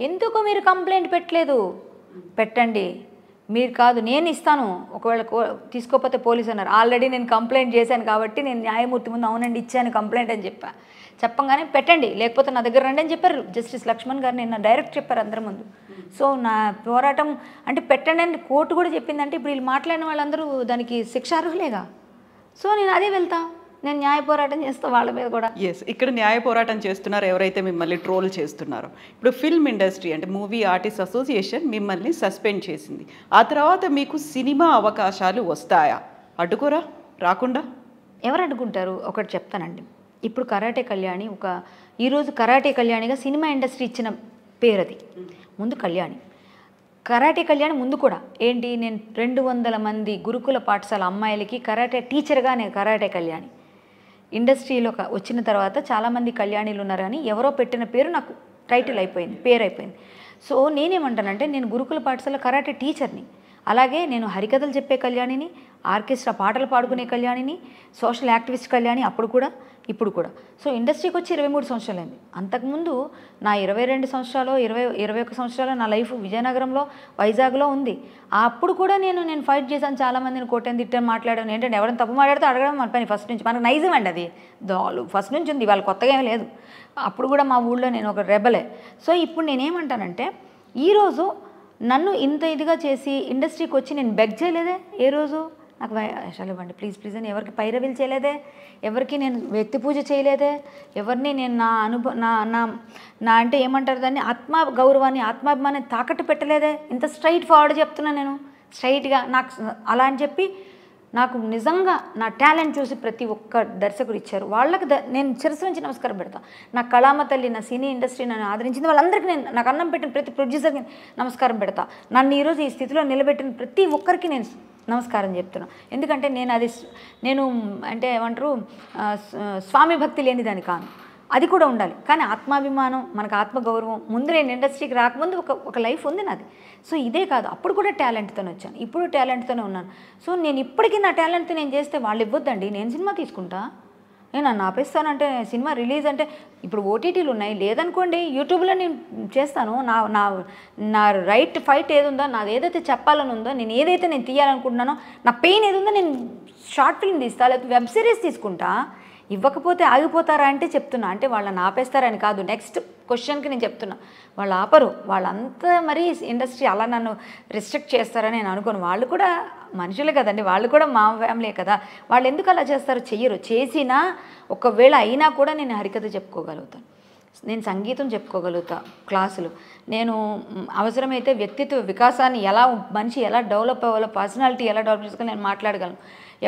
B: ఎందుకు మీరు కంప్లైంట్ పెట్టలేదు పెట్టండి మీరు కాదు నేను ఇస్తాను ఒకవేళ తీసుకోకపోతే పోలీసు అన్నారు ఆల్రెడీ నేను కంప్లైంట్ చేశాను కాబట్టి నేను న్యాయమూర్తి ముందు అవునండి ఇచ్చాను కంప్లైంట్ అని చెప్పాను చెప్పంగానే పెట్టండి లేకపోతే నా దగ్గర రండి అని చెప్పారు జస్టిస్ లక్ష్మణ్ గారు నిన్న డైరెక్ట్ చెప్పారు అందరి ముందు సో నా పోరాటం అంటే పెట్టండి అని కోర్టు కూడా చెప్పిందంటే ఇప్పుడు వీళ్ళు మాట్లాడిన వాళ్ళందరూ దానికి శిక్ష అర్హులేగా
A: సో నేను అదే వెళ్తా నేను న్యాయ పోరాటం చేస్తా వాళ్ళ మీద కూడా ఎస్ ఇక్కడ న్యాయ పోరాటం చేస్తున్నారు ఎవరైతే మిమ్మల్ని ట్రోల్ చేస్తున్నారో ఇప్పుడు ఫిల్మ్ ఇండస్ట్రీ అంటే మూవీ ఆర్టిస్ట్ అసోసియేషన్ మిమ్మల్ని సస్పెండ్ చేసింది ఆ తర్వాత మీకు సినిమా అవకాశాలు వస్తాయా అడ్డుకోరా రాకుండా ఎవరు అడ్డుకుంటారు ఒకటి చెప్తానండి ఇప్పుడు
B: కరాటే కళ్యాణి ఒక ఈరోజు కరాటే కళ్యాణిగా సినిమా ఇండస్ట్రీ ఇచ్చిన పేరు అది ముందు కళ్యాణి కరాటే కళ్యాణి ముందు కూడా ఏంటి నేను రెండు వందల మంది గురుకుల పాఠశాల అమ్మాయిలకి కరాటే టీచర్గా నేను కరాటే కళ్యాణి ఇండస్ట్రీలో వచ్చిన తర్వాత చాలామంది కళ్యాణిలు ఉన్నారని ఎవరో పెట్టిన పేరు నాకు టైటిల్ అయిపోయింది పేరు అయిపోయింది సో నేనేమంటానంటే నేను గురుకుల పాఠశాల కరాటే టీచర్ని అలాగే నేను హరికథలు చెప్పే కళ్యాణిని ఆర్కెస్ట్రా పాటలు పాడుకునే కళ్యాణిని సోషల్ యాక్టివిస్ట్ కళ్యాణి అప్పుడు కూడా ఇప్పుడు కూడా సో ఇండస్ట్రీకి వచ్చి ఇరవై మూడు సంవత్సరాలు అయింది అంతకుముందు నా ఇరవై రెండు సంవత్సరాలు ఇరవై ఇరవై ఒక సంవత్సరాలు నా లైఫ్ విజయనగరంలో వైజాగ్లో ఉంది అప్పుడు కూడా నేను నేను ఫైట్ చేశాను చాలామందిని కోటని తిట్టాను మాట్లాడాను ఏంటంటే ఎవరైనా తప్పు మాట్లాడితే అడగడం మన పని ఫస్ట్ నుంచి మనకు నైజం అండి అది ఫస్ట్ నుంచి ఉంది వాళ్ళు కొత్తగా ఏమీ లేదు అప్పుడు కూడా మా ఊళ్ళో నేను ఒక రెబలే సో ఇప్పుడు నేనేమంటానంటే ఈరోజు నన్ను ఇంత ఇదిగా చేసి ఇండస్ట్రీకి వచ్చి నేను బెగ్ చేయలేదే ఏ రోజు నాకు వేషాలు ఇవ్వండి ప్లీజ్ ప్లీజ్ అని ఎవరికి పైరవిలు చేయలేదే ఎవరికి నేను వ్యక్తి పూజ చేయలేదే ఎవరిని నేను నా అనుభవ నా నా నా అంటే ఏమంటారు దాన్ని ఆత్మ గౌరవాన్ని ఆత్మాభిమాన్ని తాకట్టు పెట్టలేదే ఇంత స్ట్రైట్ ఫార్వర్డ్ చెప్తున్నా నేను స్ట్రైట్గా నాకు అలా అని చెప్పి నాకు నిజంగా నా టాలెంట్ చూసి ప్రతి ఒక్క దర్శకుడు ఇచ్చారు వాళ్ళకి నేను చిరసు నుంచి నమస్కారం పెడతాను నా కళామ తల్లి నా సినీ ఇండస్ట్రీ నన్ను ఆదరించింది వాళ్ళందరికీ నేను నాకు అన్నం పెట్టిన ప్రతి ప్రొడ్యూసర్కి నమస్కారం పెడతా నన్ను ఈరోజు ఈ స్థితిలో నిలబెట్టిన ప్రతి ఒక్కరికి నేను నమస్కారం చెప్తున్నాను ఎందుకంటే నేను అది నేను అంటే ఏమంటారు స్వామి భక్తి లేనిదని కాను అది కూడా ఉండాలి కానీ ఆత్మాభిమానం మనకు ఆత్మగౌరవం ముందు నేను ఇండస్ట్రీకి రాకముందు ఒక ఒక లైఫ్ ఉంది నాది సో ఇదే కాదు అప్పుడు కూడా టాలెంట్తోనే వచ్చాను ఇప్పుడు టాలెంట్తోనే ఉన్నాను సో నేను ఇప్పటికీ నా టాలెంట్తో నేను చేస్తే వాళ్ళు ఇవ్వద్దండి నేను సినిమా తీసుకుంటా నేను నన్ను ఆపేస్తానంటే సినిమా రిలీజ్ అంటే ఇప్పుడు ఓటీటీలు ఉన్నాయి లేదనుకోండి యూట్యూబ్లో నేను చేస్తాను నా నా నా రైట్ ఫైట్ ఏది ఉందో నాది ఏదైతే చెప్పాలని ఉందో నేను ఏదైతే నేను తీయాలనుకుంటున్నానో నా పెయిన్ ఏది ఉందో నేను షార్ట్ ఫిల్మ్ తీస్తా లేకపోతే వెబ్ సిరీస్ తీసుకుంటా ఇవ్వకపోతే ఆగిపోతారా అంటే చెప్తున్నా అంటే వాళ్ళని ఆపేస్తారని కాదు నెక్స్ట్ క్వశ్చన్కి నేను చెప్తున్నా వాళ్ళు ఆపరు వాళ్ళంతా మరీ ఇండస్ట్రీ అలా నన్ను రిస్ట్రిక్ట్ చేస్తారని నేను అనుకోను వాళ్ళు కూడా మనుషులే కదండి వాళ్ళు కూడా మా ఫ్యామిలీ కదా వాళ్ళు ఎందుకు అలా చేస్తారు చెయ్యరు చేసినా ఒకవేళ అయినా కూడా నేను హరికథ చెప్పుకోగలుగుతాను నేను సంగీతం చెప్పుకోగలుగుతా క్లాసులు నేను అవసరమైతే వ్యక్తిత్వ వికాసాన్ని ఎలా మనిషి ఎలా డెవలప్ అవ్వాలో పర్సనాలిటీ ఎలా డెవలప్ చేసుకోవాలో నేను మాట్లాడగలను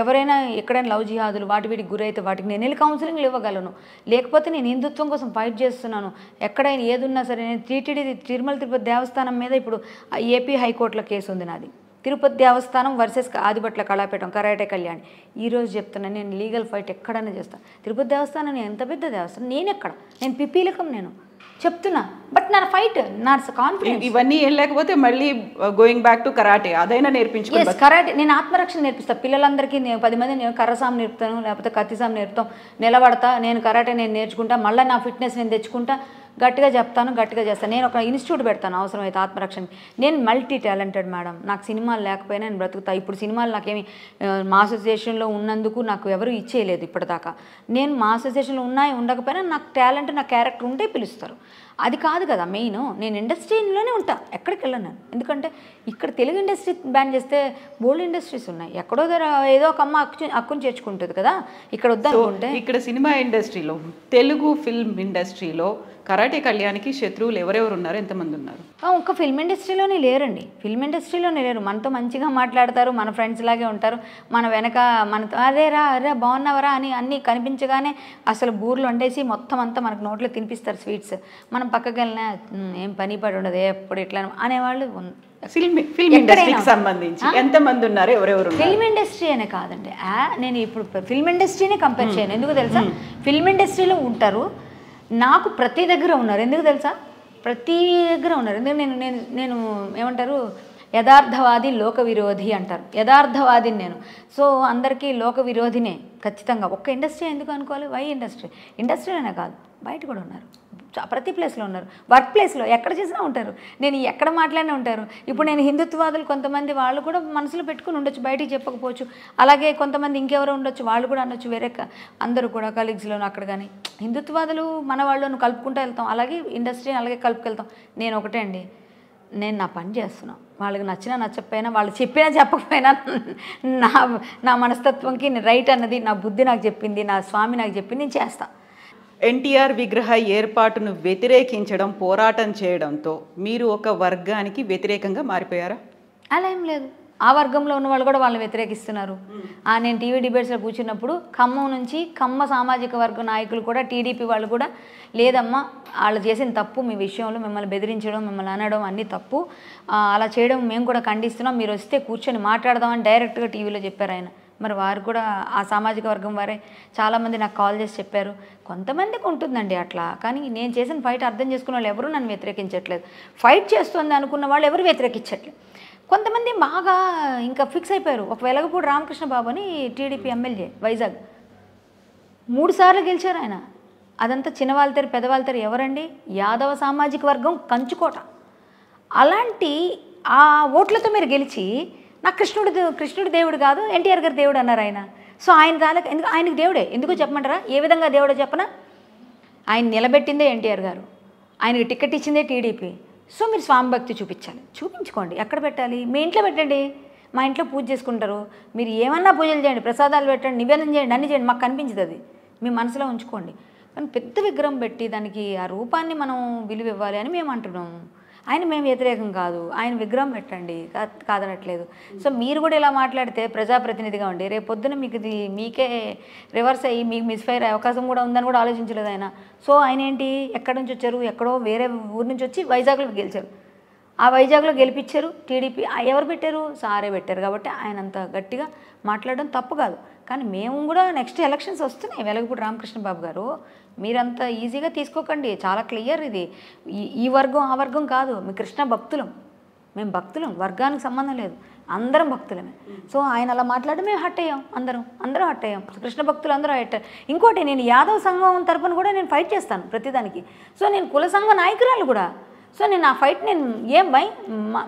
B: ఎవరైనా ఎక్కడైనా లవ్ జిహాదులు వాటి వీటికి గురైతే వాటికి నేను వెళ్ళి కౌన్సిలింగ్లు ఇవ్వగలను లేకపోతే నేను హిందుత్వం కోసం ఫైట్ చేస్తున్నాను ఎక్కడైనా ఏదున్నా సరే నేను టీటీడీ తిరుమల తిరుపతి దేవస్థానం మీద ఇప్పుడు ఏపీ హైకోర్టులో కేసు ఉంది నాది తిరుపతి దేవస్థానం వర్సెస్ ఆదిబట్ల కళాపీఠం కరాటే కళ్యాణ్ ఈరోజు చెప్తున్నాను నేను లీగల్ ఫైట్ ఎక్కడైనా చేస్తాను తిరుపతి దేవస్థానం ఎంత పెద్ద దేవస్థానం నేను ఎక్కడ నేను పిపీలకం నేను చెప్తున్నా బట్ నా ఫైట్ నా కాన్ఫిడెంట్ ఇవన్నీ ఏం
A: లేకపోతే మళ్ళీ
B: గోయింగ్ బ్యాక్ టు కరాటే అదైనా నేర్పించు కరాటే
A: నేను ఆత్మరక్షణ
B: నేర్పిస్తా పిల్లలందరికీ నేను పది మంది నేను కర్రసాం నేర్పుతాను లేకపోతే కత్తిసాం నేర్పుతాం నిలబడతా నేను కరాటే నేను నేర్చుకుంటా మళ్ళీ నా ఫిట్నెస్ నేను తెచ్చుకుంటా గట్టిగా చెప్తాను గట్టిగా చేస్తాను నేను ఒక ఇన్స్టిట్యూట్ పెడతాను అవసరమైతే ఆత్మరక్షణ నేను మల్టీ టాలెంటెడ్ మేడం నాకు సినిమాలు లేకపోయినా నేను బ్రతుకుతా ఇప్పుడు సినిమాలు నాకేమి మా అసోసియేషన్లో ఉన్నందుకు నాకు ఎవరు ఇచ్చేయలేదు ఇప్పటిదాకా నేను మా అసోసియేషన్లో ఉన్నాయి ఉండకపోయినా నాకు టాలెంట్ నా క్యారెక్టర్ ఉంటే పిలుస్తారు అది కాదు కదా మెయిన్ నేను ఇండస్ట్రీలోనే ఉంటా ఎక్కడికి వెళ్ళను ఎందుకంటే ఇక్కడ తెలుగు ఇండస్ట్రీ బ్యాన్ చేస్తే బోల్డ్ ఇండస్ట్రీస్ ఉన్నాయి ఎక్కడో
A: ఏదో ఒక అమ్మ అక్కు అక్కుని చేర్చుకుంటుంది కదా ఇక్కడ వద్దా ఇక్కడ సినిమా ఇండస్ట్రీలో తెలుగు ఫిల్మ్ ఇండస్ట్రీలో కరాటే కళ్యాణ్కి శత్రువులు ఎవరెవరు ఉన్నారు ఎంతమంది ఉన్నారు
B: ఒక్క ఫిల్మ్ ఇండస్ట్రీలోనే లేరండి ఫిల్మ్ ఇండస్ట్రీలోనే లేరు మనతో మంచిగా మాట్లాడతారు మన ఫ్రెండ్స్ లాగే ఉంటారు మన వెనక మనతో అదే రా అరే బాగున్నావరా అని అన్నీ కనిపించగానే అసలు బూర్లు వండేసి మొత్తం అంతా మనకు నోట్లో తినిపిస్తారు స్వీట్స్ మనం పక్కకి వెళ్ళినా ఏం పని పడి ఉండదు ఎప్పుడు ఎట్లా అనేవాళ్ళు ఫిల్మ్ సంబంధించి
A: ఎంతమంది ఉన్నారు ఎవరెవరు ఫిల్మ్
B: ఇండస్ట్రీ అనే కాదండి నేను ఇప్పుడు ఫిల్మ్ ఇండస్ట్రీనే కంపేర్ చేయను ఎందుకు తెలుసా ఫిల్మ్ ఇండస్ట్రీలో ఉంటారు నాకు ప్రతి దగ్గర ఉన్నారు ఎందుకు తెలుసా ప్రతి దగ్గర ఉన్నారు ఎందుకంటే నేను నేను నేను ఏమంటారు యథార్థవాది లోక విరోధి అంటారు యథార్థవాదిని నేను సో అందరికీ లోక విరోధినే ఖచ్చితంగా ఒక్క ఇండస్ట్రీ ఎందుకు అనుకోవాలి వై ఇండస్ట్రీ ఇండస్ట్రీలోనే కాదు బయట కూడా ఉన్నారు ప్రతి ప్లేస్లో ఉన్నారు వర్క్ ప్లేస్లో ఎక్కడ చేసినా ఉంటారు నేను ఎక్కడ మాట్లాడినా ఉంటారు ఇప్పుడు నేను హిందుత్వాదులు కొంతమంది వాళ్ళు కూడా మనసులో పెట్టుకుని ఉండొచ్చు బయటికి చెప్పకపోవచ్చు అలాగే కొంతమంది ఇంకెవరో ఉండొచ్చు వాళ్ళు కూడా అనొచ్చు వేరే అందరూ కూడా కలీగ్స్లోనూ అక్కడ కానీ హిందుత్వాదులు మన వాళ్ళను కలుపుకుంటూ వెళ్తాం అలాగే ఇండస్ట్రీని అలాగే కలుపుకెళ్తాం నేను ఒకటే అండి నేను నా పని చేస్తున్నాను వాళ్ళకి నచ్చినా నచ్చకపోయినా వాళ్ళు చెప్పినా చెప్పకపోయినా నా నా మనస్తత్వంకి రైట్ అన్నది నా బుద్ధి నాకు చెప్పింది నా స్వామి నాకు చెప్పింది నేను చేస్తాను
A: ఎన్టీఆర్ విగ్రహ ఏర్పాటును వ్యతిరేకించడం పోరాటం చేయడంతో మీరు ఒక వర్గానికి వ్యతిరేకంగా మారిపోయారా
B: అలా ఏం లేదు ఆ వర్గంలో ఉన్న వాళ్ళు కూడా వాళ్ళని వ్యతిరేకిస్తున్నారు ఆ నేను టీవీ డిబేట్స్లో కూర్చున్నప్పుడు ఖమ్మం నుంచి ఖమ్మ సామాజిక వర్గ నాయకులు కూడా టీడీపీ వాళ్ళు కూడా లేదమ్మా వాళ్ళు చేసిన తప్పు మీ విషయంలో మిమ్మల్ని బెదిరించడం మిమ్మల్ని అనడం అన్నీ తప్పు అలా చేయడం మేము కూడా ఖండిస్తున్నాం మీరు వస్తే కూర్చొని మాట్లాడదామని డైరెక్ట్గా టీవీలో చెప్పారు ఆయన మరి వారు కూడా ఆ సామాజిక వర్గం వారే చాలామంది నాకు కాల్ చేసి చెప్పారు కొంతమందికి ఉంటుందండి అట్లా కానీ నేను చేసిన ఫైట్ అర్థం చేసుకున్న వాళ్ళు ఎవరు నన్ను వ్యతిరేకించట్లేదు ఫైట్ చేస్తుంది అనుకున్న వాళ్ళు ఎవరు వ్యతిరేకించట్లేదు కొంతమంది బాగా ఇంకా ఫిక్స్ అయిపోయారు ఒక వెలగపూడి రామకృష్ణ బాబు అని టీడీపీ ఎమ్మెల్యే వైజాగ్ మూడు సార్లు గెలిచారు ఆయన అదంతా పెదవాళ్ళ పెదవాళ్ళతారు ఎవరండి యాదవ సామాజిక వర్గం కంచుకోట అలాంటి ఆ ఓట్లతో మీరు గెలిచి నాకు కృష్ణుడు కృష్ణుడు దేవుడు కాదు ఎన్టీఆర్ గారు దేవుడు అన్నారు ఆయన సో ఆయన దానికి ఎందుకు ఆయనకు దేవుడే ఎందుకు చెప్పమంటారా ఏ విధంగా దేవుడో చెప్పనా ఆయన నిలబెట్టిందే ఎన్టీఆర్ గారు ఆయనకి టికెట్ ఇచ్చిందే టీడీపీ సో మీరు స్వామి భక్తి చూపించాలి చూపించుకోండి ఎక్కడ పెట్టాలి మీ ఇంట్లో పెట్టండి మా ఇంట్లో పూజ చేసుకుంటారు మీరు ఏమన్నా పూజలు చేయండి ప్రసాదాలు పెట్టండి నివేదన చేయండి అన్ని చేయండి మాకు కనిపించదు అది మీ మనసులో ఉంచుకోండి కానీ పెద్ద విగ్రహం పెట్టి దానికి ఆ రూపాన్ని మనం విలువ ఇవ్వాలి అని మేము అంటున్నాము ఆయన మేము వ్యతిరేకం కాదు ఆయన విగ్రహం పెట్టండి కాదనట్లేదు సో మీరు కూడా ఇలా మాట్లాడితే ప్రజాప్రతినిధిగా ఉండి రేపు పొద్దున మీకు ఇది మీకే రివర్స్ అయ్యి మీకు మిస్ఫైర్ అవకాశం కూడా ఉందని కూడా ఆలోచించలేదు ఆయన సో ఆయన ఏంటి ఎక్కడి నుంచి వచ్చారు ఎక్కడో వేరే ఊరి నుంచి వచ్చి వైజాగ్లో గెలిచారు ఆ వైజాగ్లో గెలిపించారు టీడీపీ ఎవరు పెట్టారు సారే పెట్టారు కాబట్టి ఆయన అంత గట్టిగా మాట్లాడడం తప్పు కాదు కానీ మేము కూడా నెక్స్ట్ ఎలక్షన్స్ వస్తున్నాయి వెలగపూడి రామకృష్ణ బాబు గారు మీరంతా ఈజీగా తీసుకోకండి చాలా క్లియర్ ఇది ఈ వర్గం ఆ వర్గం కాదు మీ కృష్ణ భక్తులం మేము భక్తులం వర్గానికి సంబంధం లేదు అందరం భక్తులమే సో ఆయన అలా మాట్లాడి మేము హట్ అయ్యాం అందరం అందరం హట్ అయ్యాం కృష్ణ భక్తులు అందరూ హట్ ఇంకోటి నేను యాదవ్ సంఘం తరపున కూడా నేను ఫైట్ చేస్తాను ప్రతిదానికి సో నేను కుల సంఘ నాయకురాలు కూడా సో నేను ఆ ఫైట్ నేను ఏం భయ్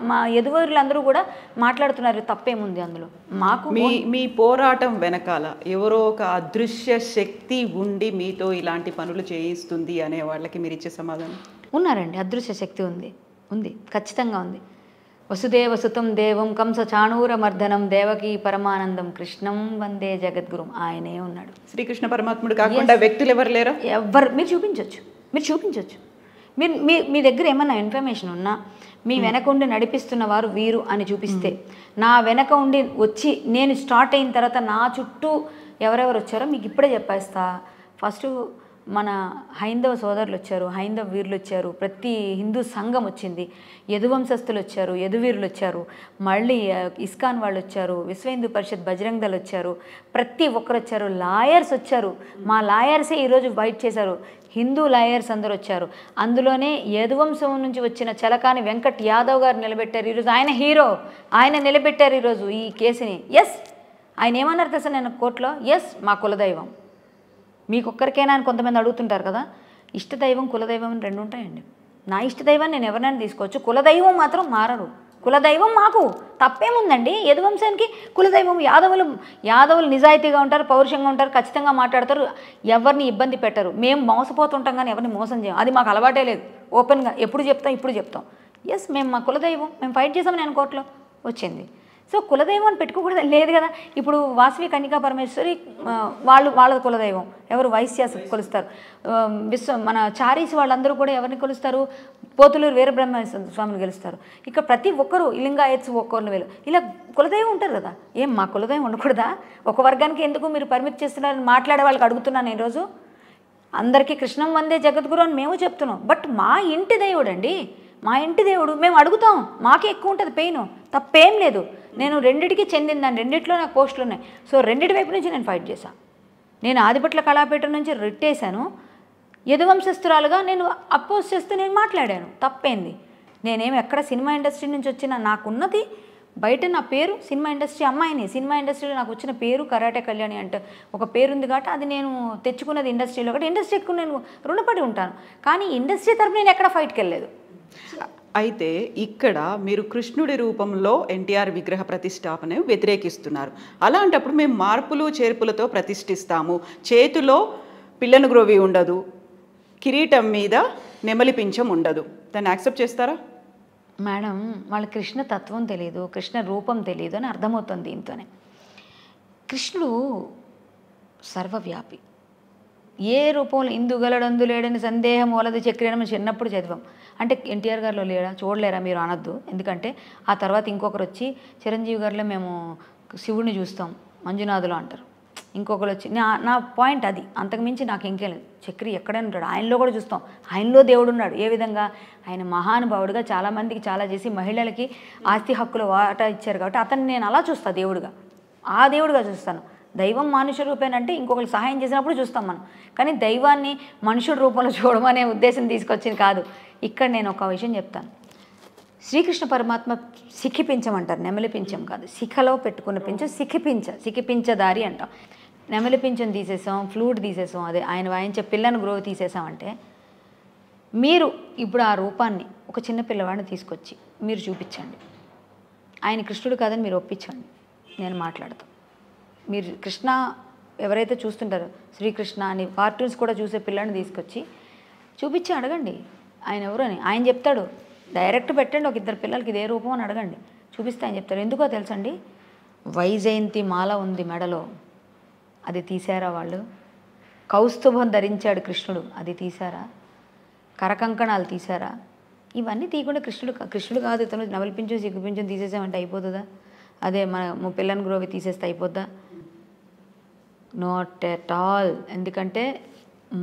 B: మా ఎదుగురులందరూ కూడా మాట్లాడుతున్నారు తప్పేముంది అందులో మాకు మీ
A: మీ పోరాటం వెనకాల ఎవరో ఒక అదృశ్య శక్తి ఉండి మీతో ఇలాంటి పనులు చేయిస్తుంది అనే వాళ్ళకి మీరు ఇచ్చే సమాధానం
B: ఉన్నారండి అదృశ్య శక్తి ఉంది ఉంది ఖచ్చితంగా ఉంది వసుదేవ సుతం దేవం కంస చాణూర మర్దనం దేవకి పరమానందం కృష్ణం వందే జగద్గురు ఆయనే ఉన్నాడు శ్రీకృష్ణ పరమాత్ముడు
A: కాకుండా వ్యక్తులు ఎవరు లేరు
B: ఎవరు మీరు చూపించవచ్చు మీరు చూపించవచ్చు మీరు మీ మీ దగ్గర ఏమైనా ఇన్ఫర్మేషన్ ఉన్నా మీ hmm. వెనక ఉండి నడిపిస్తున్న వారు వీరు అని చూపిస్తే hmm. నా వెనక ఉండి వచ్చి నేను స్టార్ట్ అయిన తర్వాత నా చుట్టూ ఎవరెవరు వచ్చారో మీకు ఇప్పుడే చెప్పేస్తా ఫస్ట్ మన హైందవ సోదరులు వచ్చారు హైందవ వీరులు వచ్చారు ప్రతి హిందూ సంఘం వచ్చింది యదువంశస్థులు వచ్చారు యదువీరులు వచ్చారు మళ్ళీ ఇస్కాన్ వాళ్ళు వచ్చారు విశ్వ హిందూ పరిషత్ బజరంగ్ దళ్ వచ్చారు ప్రతి ఒక్కరు వచ్చారు లాయర్స్ వచ్చారు మా లాయర్సే ఈరోజు బయట చేశారు హిందూ లాయర్స్ అందరూ వచ్చారు అందులోనే యదువంశం నుంచి వచ్చిన చలకాని వెంకట్ యాదవ్ గారు నిలబెట్టారు ఈరోజు ఆయన హీరో ఆయన నిలబెట్టారు ఈరోజు ఈ కేసుని ఎస్ ఆయన ఏమన్నారు తెలుసా నేను కోర్టులో ఎస్ మా కులదైవం మీకు ఒక్కరికైనా అని కొంతమంది అడుగుతుంటారు కదా ఇష్టదైవం కులదైవం రెండు ఉంటాయండి నా ఇష్టదైవం నేను ఎవరినైనా తీసుకోవచ్చు కులదైవం మాత్రం మారరు కులదైవం మాకు తప్పేముందండి యదువంశానికి కులదైవం యాదవులు యాదవులు నిజాయితీగా ఉంటారు పౌరుషంగా ఉంటారు ఖచ్చితంగా మాట్లాడతారు ఎవరిని ఇబ్బంది పెట్టరు మేము మోసపోతుంటాం కానీ ఎవరిని మోసం చేయం అది మాకు అలవాటే లేదు ఓపెన్గా ఎప్పుడు చెప్తాం ఇప్పుడు చెప్తాం ఎస్ మేము మా కులదైవం మేము ఫైట్ చేసామని అనుకోవట్లో వచ్చింది సో కులదైవం అని పెట్టుకోకూడదు లేదు కదా ఇప్పుడు వాసవి కన్యకా పరమేశ్వరి వాళ్ళు వాళ్ళ కులదైవం ఎవరు వైశ్యాస కొలుస్తారు విశ్వ మన చారీస్ వాళ్ళందరూ కూడా ఎవరిని కొలుస్తారు పోతులూరు వీరబ్రహ్మ స్వామిని గెలుస్తారు ఇక ప్రతి ఒక్కరు లింగాయత్స్ ఒక్కరిని వేలు ఇలా కులదైవం ఉంటారు కదా ఏం మా కులదైవం ఉండకూడదా ఒక వర్గానికి ఎందుకు మీరు పరిమితి చేస్తున్నారని మాట్లాడే వాళ్ళకి అడుగుతున్నాను ఈరోజు అందరికీ కృష్ణం వందే జగద్గురు అని మేము చెప్తున్నాం బట్ మా ఇంటి దేవుడు అండి మా ఇంటి దేవుడు మేము అడుగుతాం మాకే ఎక్కువ ఉంటుంది పెయిన్ తప్పేం లేదు నేను రెండిటికి చెందిందాన్ని రెండిట్లో నాకు పోస్టులు ఉన్నాయి సో రెండిటి వైపు నుంచి నేను ఫైట్ చేశాను నేను ఆదిపట్ల కళాపేట నుంచి రిట్టేశాను యదువంశస్థురాలుగా నేను అపోజ్ చేస్తూ నేను మాట్లాడాను తప్పేంది నేనేమి ఎక్కడ సినిమా ఇండస్ట్రీ నుంచి వచ్చిన నాకున్నది బయట నా పేరు సినిమా ఇండస్ట్రీ అమ్మాయిని సినిమా ఇండస్ట్రీలో నాకు వచ్చిన పేరు కరాటే కళ్యాణి అంటే ఒక పేరు ఉంది కాబట్టి అది నేను తెచ్చుకున్నది ఇండస్ట్రీలో కాబట్టి ఇండస్ట్రీకి నేను రుణపడి ఉంటాను కానీ ఇండస్ట్రీ తరపు నేను ఎక్కడ ఫైట్కి వెళ్ళలేదు
A: అయితే ఇక్కడ మీరు కృష్ణుడి రూపంలో ఎన్టీఆర్ విగ్రహ ప్రతిష్టాపనను వ్యతిరేకిస్తున్నారు అలాంటప్పుడు మేము మార్పులు చేర్పులతో ప్రతిష్ఠిస్తాము చేతిలో పిల్లను గ్రోవి ఉండదు కిరీటం మీద నెమలి పింఛం ఉండదు దాన్ని యాక్సెప్ట్ చేస్తారా
B: మేడం వాళ్ళ కృష్ణ తత్వం తెలియదు కృష్ణ రూపం తెలియదు అని అర్థమవుతుంది దీంతోనే కృష్ణుడు సర్వవ్యాపి ఏ రూపంలో ఇందు లేడని సందేహం వలదు చక్రీణం చిన్నప్పుడు చదివాం అంటే ఎన్టీఆర్ గారిలో లేడా చూడలేరా మీరు అనొద్దు ఎందుకంటే ఆ తర్వాత ఇంకొకరు వచ్చి చిరంజీవి గారిలో మేము శివుడిని చూస్తాం మంజునాథులు అంటారు ఇంకొకరు వచ్చి నా నా పాయింట్ అది అంతకుమించి నాకు ఇంకే లేదు చక్రి ఎక్కడైనా ఉంటాడు ఆయనలో కూడా చూస్తాం ఆయనలో దేవుడు ఉన్నాడు ఏ విధంగా ఆయన మహానుభావుడిగా చాలామందికి చాలా చేసి మహిళలకి ఆస్తి హక్కులు వాటా ఇచ్చారు కాబట్టి అతన్ని నేను అలా చూస్తాను దేవుడిగా ఆ దేవుడిగా చూస్తాను దైవం మనుష్య రూపేనంటే ఇంకొకరికి సహాయం చేసినప్పుడు చూస్తాం మనం కానీ దైవాన్ని మనుషుల రూపంలో చూడడం అనే ఉద్దేశం తీసుకొచ్చింది కాదు ఇక్కడ నేను ఒక విషయం చెప్తాను శ్రీకృష్ణ పరమాత్మ సిక్కిపించమంటారు నెమలి పించం కాదు శిఖలో పెట్టుకున్న పించం సిక్కిపించ సిక్కిపించదారి అంటాం నెమలి పింఛం తీసేసాం ఫ్లూట్ తీసేసాం అదే ఆయన వాయించే పిల్లను గ్రో తీసేసామంటే మీరు ఇప్పుడు ఆ రూపాన్ని ఒక చిన్న పిల్లవాడిని తీసుకొచ్చి మీరు చూపించండి ఆయన కృష్ణుడు కాదని మీరు ఒప్పించండి నేను మాట్లాడతాను మీరు కృష్ణ ఎవరైతే చూస్తుంటారో శ్రీకృష్ణ అని కార్టూన్స్ కూడా చూసే పిల్లని తీసుకొచ్చి చూపించి అడగండి ఆయన ఎవరు అని ఆయన చెప్తాడు డైరెక్ట్ పెట్టండి ఒక ఇద్దరు పిల్లలకి ఇదే రూపం అని అడగండి చూపిస్తే ఆయన చెప్తారు ఎందుకో తెలుసండి వైజయంతి మాల ఉంది మెడలో అది తీశారా వాళ్ళు కౌస్తుభం ధరించాడు కృష్ణుడు అది తీశారా కరకంకణాలు తీశారా ఇవన్నీ తీయకుండా కృష్ణుడు కృష్ణుడు కాదు ఇతను నవలిపించు సిగ్గుపించు తీసేసామంటే అయిపోతుందా అదే మన పిల్లని గ్రోవి తీసేస్తే అయిపోద్దా నాట్ ఎట్ ఆల్ ఎందుకంటే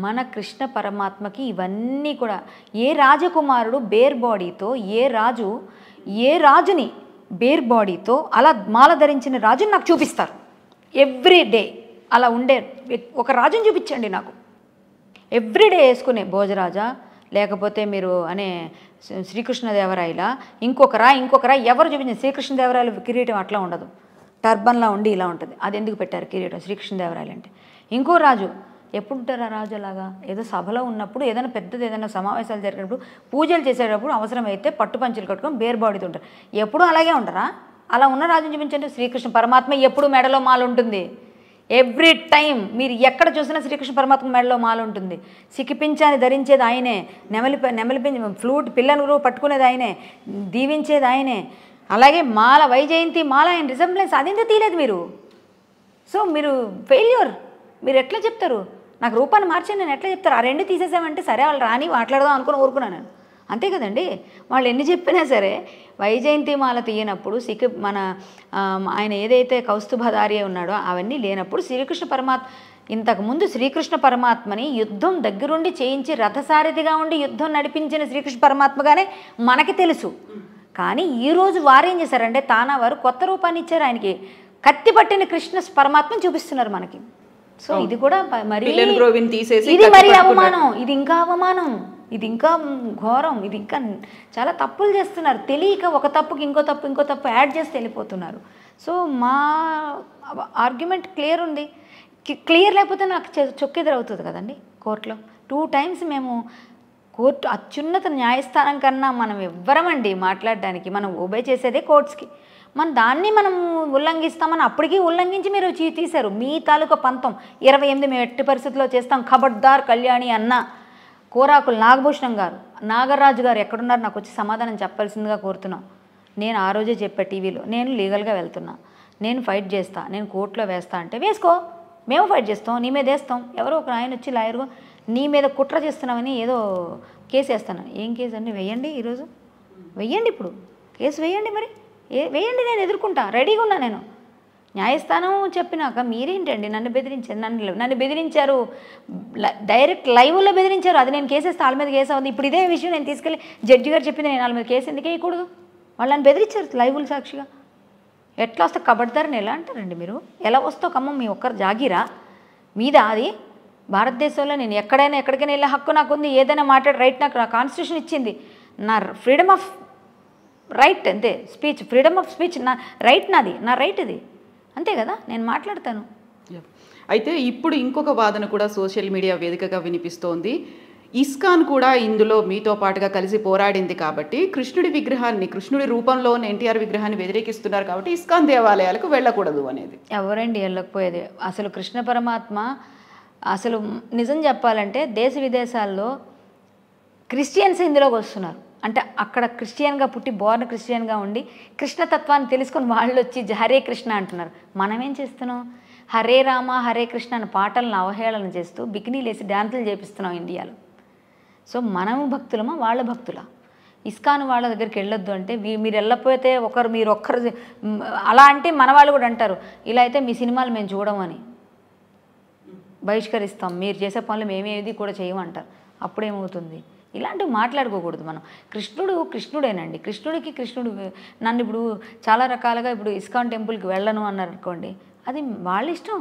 B: మన కృష్ణ పరమాత్మకి ఇవన్నీ కూడా ఏ రాజకుమారుడు బేర్ బాడీతో ఏ రాజు ఏ రాజుని బేర్ బాడీతో అలా మాల ధరించిన రాజుని నాకు చూపిస్తారు ఎవ్రీ డే అలా ఉండే ఒక రాజుని చూపించండి నాకు ఎవ్రీడే వేసుకునే భోజరాజా లేకపోతే మీరు అనే శ్రీకృష్ణదేవరాయల ఇంకొకరా ఇంకొకరా ఎవరు చూపించిన శ్రీకృష్ణదేవరాయలు కిరీటం అట్లా ఉండదు టర్బన్లా ఉండి ఇలా ఉంటుంది అది ఎందుకు పెట్టారు కిరీటం శ్రీకృష్ణదేవరాయలు అంటే ఇంకో రాజు ఎప్పుడు ఉంటారు ఆ రాజు అలాగా ఏదో సభలో ఉన్నప్పుడు ఏదైనా పెద్దది ఏదైనా సమావేశాలు జరిగినప్పుడు పూజలు చేసేటప్పుడు అవసరమైతే పట్టు పంచులు కట్టుకొని బేర్బాడుతూ ఉంటారు ఎప్పుడూ అలాగే ఉంటారా అలా ఉన్న రాజుని చూపించండి శ్రీకృష్ణ పరమాత్మ ఎప్పుడు మెడలో మాలు ఉంటుంది ఎవ్రీ టైం మీరు ఎక్కడ చూసినా శ్రీకృష్ణ పరమాత్మ మెడలో మాలు ఉంటుంది సిక్కిపించాన్ని ధరించేది ఆయనే నెమలి నెమలిపించి ఫ్లూట్ పిల్లలు పట్టుకునేది ఆయనే దీవించేది ఆయనే అలాగే మాల వైజయంతి మాల అండ్ రిజంబ్లెన్స్ అదింత తీయలేదు మీరు సో మీరు ఫెయిల్యూర్ మీరు ఎట్లా చెప్తారు నాకు రూపాన్ని మార్చి నేను ఎట్లా చెప్తారు ఆ రెండు తీసేసామంటే సరే వాళ్ళు రాని మాట్లాడదాం అనుకుని ఊరుకున్నాను నేను అంతే కదండి వాళ్ళు ఎన్ని చెప్పినా సరే వైజయంతి మాల తీయనప్పుడు సిక్ మన ఆయన ఏదైతే కౌస్తుభధారి ఉన్నాడో అవన్నీ లేనప్పుడు శ్రీకృష్ణ పరమాత్మ ఇంతకుముందు శ్రీకృష్ణ పరమాత్మని యుద్ధం దగ్గరుండి చేయించి రథసారథిగా ఉండి యుద్ధం నడిపించిన శ్రీకృష్ణ పరమాత్మగానే మనకి తెలుసు కానీ ఈరోజు వారేం చేశారంటే తానా వారు కొత్త రూపాన్ని ఇచ్చారు ఆయనకి కత్తి పట్టిన కృష్ణ పరమాత్మను చూపిస్తున్నారు మనకి సో ఇది కూడా మరి ఇది మరి అవమానం ఇది ఇంకా అవమానం ఇది ఇంకా ఘోరం ఇది ఇంకా చాలా తప్పులు చేస్తున్నారు తెలియక ఒక తప్పుకి ఇంకో తప్పు ఇంకో తప్పు యాడ్ చేసి వెళ్ళిపోతున్నారు సో మా ఆర్గ్యుమెంట్ క్లియర్ ఉంది క్లియర్ లేకపోతే నాకు చొక్కెదరవుతుంది కదండి కోర్టులో టూ టైమ్స్ మేము కోర్టు అత్యున్నత న్యాయస్థానం కన్నా మనం ఇవ్వరమండి మాట్లాడడానికి మనం ఓబే చేసేదే కోర్ట్స్కి మన దాన్ని మనం ఉల్లంఘిస్తామని అప్పటికీ ఉల్లంఘించి మీరు చీ తీశారు మీ తాలూకా పంతం ఇరవై ఎనిమిది మేము ఎట్టి పరిస్థితుల్లో చేస్తాం ఖబర్దార్ కళ్యాణి అన్న కోరాకులు నాగభూషణం గారు నాగరాజు గారు ఎక్కడున్నారు నాకు వచ్చి సమాధానం చెప్పాల్సిందిగా కోరుతున్నాం నేను ఆ రోజే చెప్పా టీవీలో నేను లీగల్గా వెళ్తున్నా నేను ఫైట్ చేస్తా నేను కోర్టులో వేస్తా అంటే వేసుకో మేము ఫైట్ చేస్తాం నీ మీద వేస్తాం ఎవరో ఒక ఆయన వచ్చి లాయర్గా నీ మీద కుట్ర చేస్తున్నామని ఏదో కేసు వేస్తాను ఏం కేసు అండి వేయండి ఈరోజు వెయ్యండి ఇప్పుడు కేసు వేయండి మరి ఏ వేయండి నేను ఎదుర్కొంటా రెడీగా ఉన్నా నేను న్యాయస్థానం చెప్పినాక మీరేంటండి నన్ను బెదిరించారు నన్ను నన్ను బెదిరించారు డైరెక్ట్ లైవ్లో బెదిరించారు అది నేను కేసేస్తే వాళ్ళ మీద కేసు అవుతుంది ఇప్పుడు ఇదే విషయం నేను తీసుకెళ్ళి జడ్జి గారు చెప్పింది నేను వాళ్ళ మీద కేసు ఎందుకు వేయకూడదు వాళ్ళని బెదిరించారు లైవ్లు సాక్షిగా ఎట్లా వస్తే కబడ్దారని ఎలా అంటారండి మీరు ఎలా వస్తో కమ్మ మీ ఒక్కరు జాగిరా మీద అది భారతదేశంలో నేను ఎక్కడైనా ఎక్కడికైనా వెళ్ళే హక్కు నాకు ఉంది ఏదైనా మాట్లాడే రైట్ నాకు నా కాన్స్టిట్యూషన్ ఇచ్చింది నా ఫ్రీడమ్ ఆఫ్ రైట్ అంతే స్పీచ్ ఫ్రీడమ్ ఆఫ్ స్పీచ్ నా రైట్ నాది నా రైట్ ఇది అంతే కదా నేను
A: మాట్లాడతాను అయితే ఇప్పుడు ఇంకొక వాదన కూడా సోషల్ మీడియా వేదికగా వినిపిస్తోంది ఇస్కాన్ కూడా ఇందులో మీతో పాటుగా కలిసి పోరాడింది కాబట్టి కృష్ణుడి విగ్రహాన్ని కృష్ణుడి రూపంలో ఎన్టీఆర్ విగ్రహాన్ని వ్యతిరేకిస్తున్నారు కాబట్టి ఇస్కాన్ దేవాలయాలకు వెళ్ళకూడదు అనేది ఎవరండి
B: వెళ్ళకపోయేది అసలు కృష్ణ పరమాత్మ అసలు నిజం చెప్పాలంటే దేశ విదేశాల్లో క్రిస్టియన్స్ ఇందులోకి వస్తున్నారు అంటే అక్కడ క్రిస్టియన్గా పుట్టి బోర్న్ క్రిస్టియన్గా ఉండి కృష్ణతత్వాన్ని తెలుసుకొని వాళ్ళు వచ్చి హరే కృష్ణ అంటున్నారు మనమేం చేస్తున్నాం హరే రామ హరే కృష్ణ అని పాటలను అవహేళన చేస్తూ బికినీలు వేసి డ్యాన్సులు చేపిస్తున్నాం ఇండియాలో సో మనము భక్తులమా వాళ్ళ భక్తుల ఇస్కాన్ వాళ్ళ దగ్గరికి వెళ్ళొద్దు అంటే మీరు వెళ్ళకపోతే ఒకరు మీరు ఒక్కరు అలా అంటే మన వాళ్ళు కూడా అంటారు ఇలా అయితే మీ సినిమాలు మేము చూడమని బహిష్కరిస్తాం మీరు చేసే పనులు మేమేది కూడా చేయమంటారు అప్పుడేమవుతుంది ఇలాంటివి మాట్లాడుకోకూడదు మనం కృష్ణుడు కృష్ణుడేనండి కృష్ణుడికి కృష్ణుడు నన్ను ఇప్పుడు చాలా రకాలుగా ఇప్పుడు ఇస్కాన్ టెంపుల్కి వెళ్ళను అన్నారు అనుకోండి అది వాళ్ళ ఇష్టం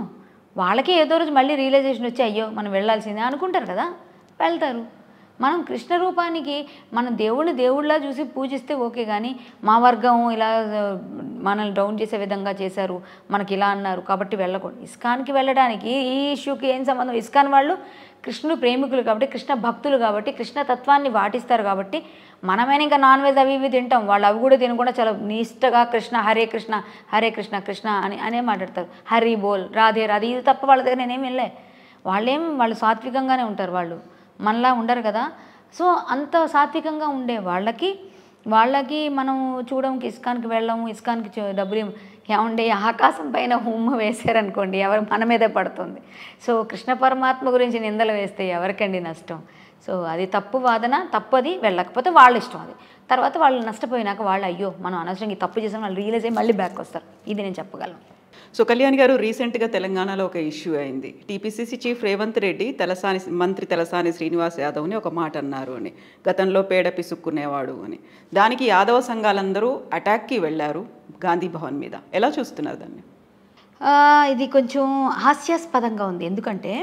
B: వాళ్ళకే ఏదో రోజు మళ్ళీ రియలైజేషన్ వచ్చి అయ్యో మనం వెళ్ళాల్సిందే అనుకుంటారు కదా వెళ్తారు మనం కృష్ణ రూపానికి మన దేవుడిని దేవుడిలా చూసి పూజిస్తే ఓకే కానీ మా వర్గం ఇలా మనల్ని డౌన్ చేసే విధంగా చేశారు మనకి ఇలా అన్నారు కాబట్టి వెళ్ళకూడదు ఇస్కాన్కి వెళ్ళడానికి ఈ ఇష్యూకి ఏం సంబంధం ఇస్కాన్ వాళ్ళు కృష్ణుడు ప్రేమికులు కాబట్టి కృష్ణ భక్తులు కాబట్టి కృష్ణ తత్వాన్ని వాటిస్తారు కాబట్టి మనమైనా ఇంకా నాన్ వెజ్ అవి ఇవి తింటాం వాళ్ళు అవి కూడా తినకుండా చాలా నిష్టగా కృష్ణ హరే కృష్ణ హరే కృష్ణ కృష్ణ అని అనే మాట్లాడతారు హరి బోల్ రాధే రాధే ఇది తప్ప వాళ్ళ దగ్గర నేనేం వెళ్ళలే వాళ్ళేం వాళ్ళు సాత్వికంగానే ఉంటారు వాళ్ళు మనలా ఉండరు కదా సో అంత సాత్వికంగా ఉండే వాళ్ళకి వాళ్ళకి మనం చూడడానికి ఇస్కాన్కి వెళ్ళము ఇస్కాన్కి డబ్బులు ఏముండే ఆకాశం పైన హుమ్మ వేశారనుకోండి ఎవరు మన మీదే పడుతుంది సో కృష్ణ పరమాత్మ గురించి నిందలు వేస్తే ఎవరికండి నష్టం సో అది తప్పు వాదన తప్పది వెళ్ళకపోతే వాళ్ళ ఇష్టం అది తర్వాత వాళ్ళు నష్టపోయినాక వాళ్ళు అయ్యో మనం అనవసరంగా తప్పు చేసాం వాళ్ళు రియలైజ్ అయ్యి మళ్ళీ బ్యాక్ వస్తారు ఇది నేను చెప్పగలను
A: సో కళ్యాణ్ గారు రీసెంట్గా తెలంగాణలో ఒక ఇష్యూ అయింది టీపీసీసీ చీఫ్ రేవంత్ రెడ్డి తలసాని మంత్రి తలసాని శ్రీనివాస్ యాదవ్ని ఒక మాట అన్నారు అని గతంలో పేడ పిసుక్కునేవాడు అని దానికి యాదవ సంఘాలందరూ అటాక్కి వెళ్ళారు గాంధీ భవన్ మీద ఎలా చూస్తున్నారు దాన్ని
B: ఇది కొంచెం హాస్యాస్పదంగా ఉంది ఎందుకంటే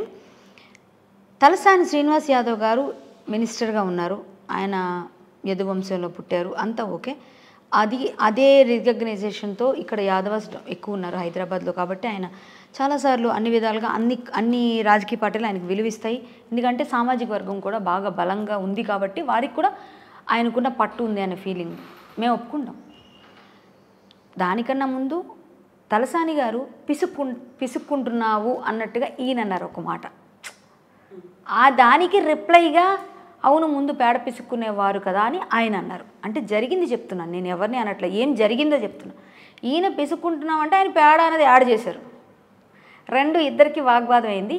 B: తలసాని శ్రీనివాస్ యాదవ్ గారు మినిస్టర్గా ఉన్నారు ఆయన యదువంశంలో పుట్టారు అంతా ఓకే అది అదే రికగ్నైజేషన్తో ఇక్కడ యాదవాస్ ఎక్కువ ఉన్నారు హైదరాబాద్లో కాబట్టి ఆయన చాలాసార్లు అన్ని విధాలుగా అన్ని అన్ని రాజకీయ పార్టీలు ఆయనకు విలువిస్తాయి ఎందుకంటే సామాజిక వర్గం కూడా బాగా బలంగా ఉంది కాబట్టి వారికి కూడా ఆయనకున్న పట్టు ఉంది అనే ఫీలింగ్ మేము ఒప్పుకుంటాం దానికన్నా ముందు తలసాని గారు పిసుక్కు పిసుక్కుంటున్నావు అన్నట్టుగా ఈయనన్నారు ఒక మాట ఆ దానికి రిప్లైగా అవును ముందు పేడ పిసుక్కునేవారు కదా అని ఆయన అన్నారు అంటే జరిగింది చెప్తున్నాను నేను ఎవరిని అనట్లే ఏం జరిగిందో చెప్తున్నా ఈయన పిసుక్కుంటున్నామంటే ఆయన పేడ అనేది యాడ్ చేశారు రెండు ఇద్దరికి వాగ్వాదం అయింది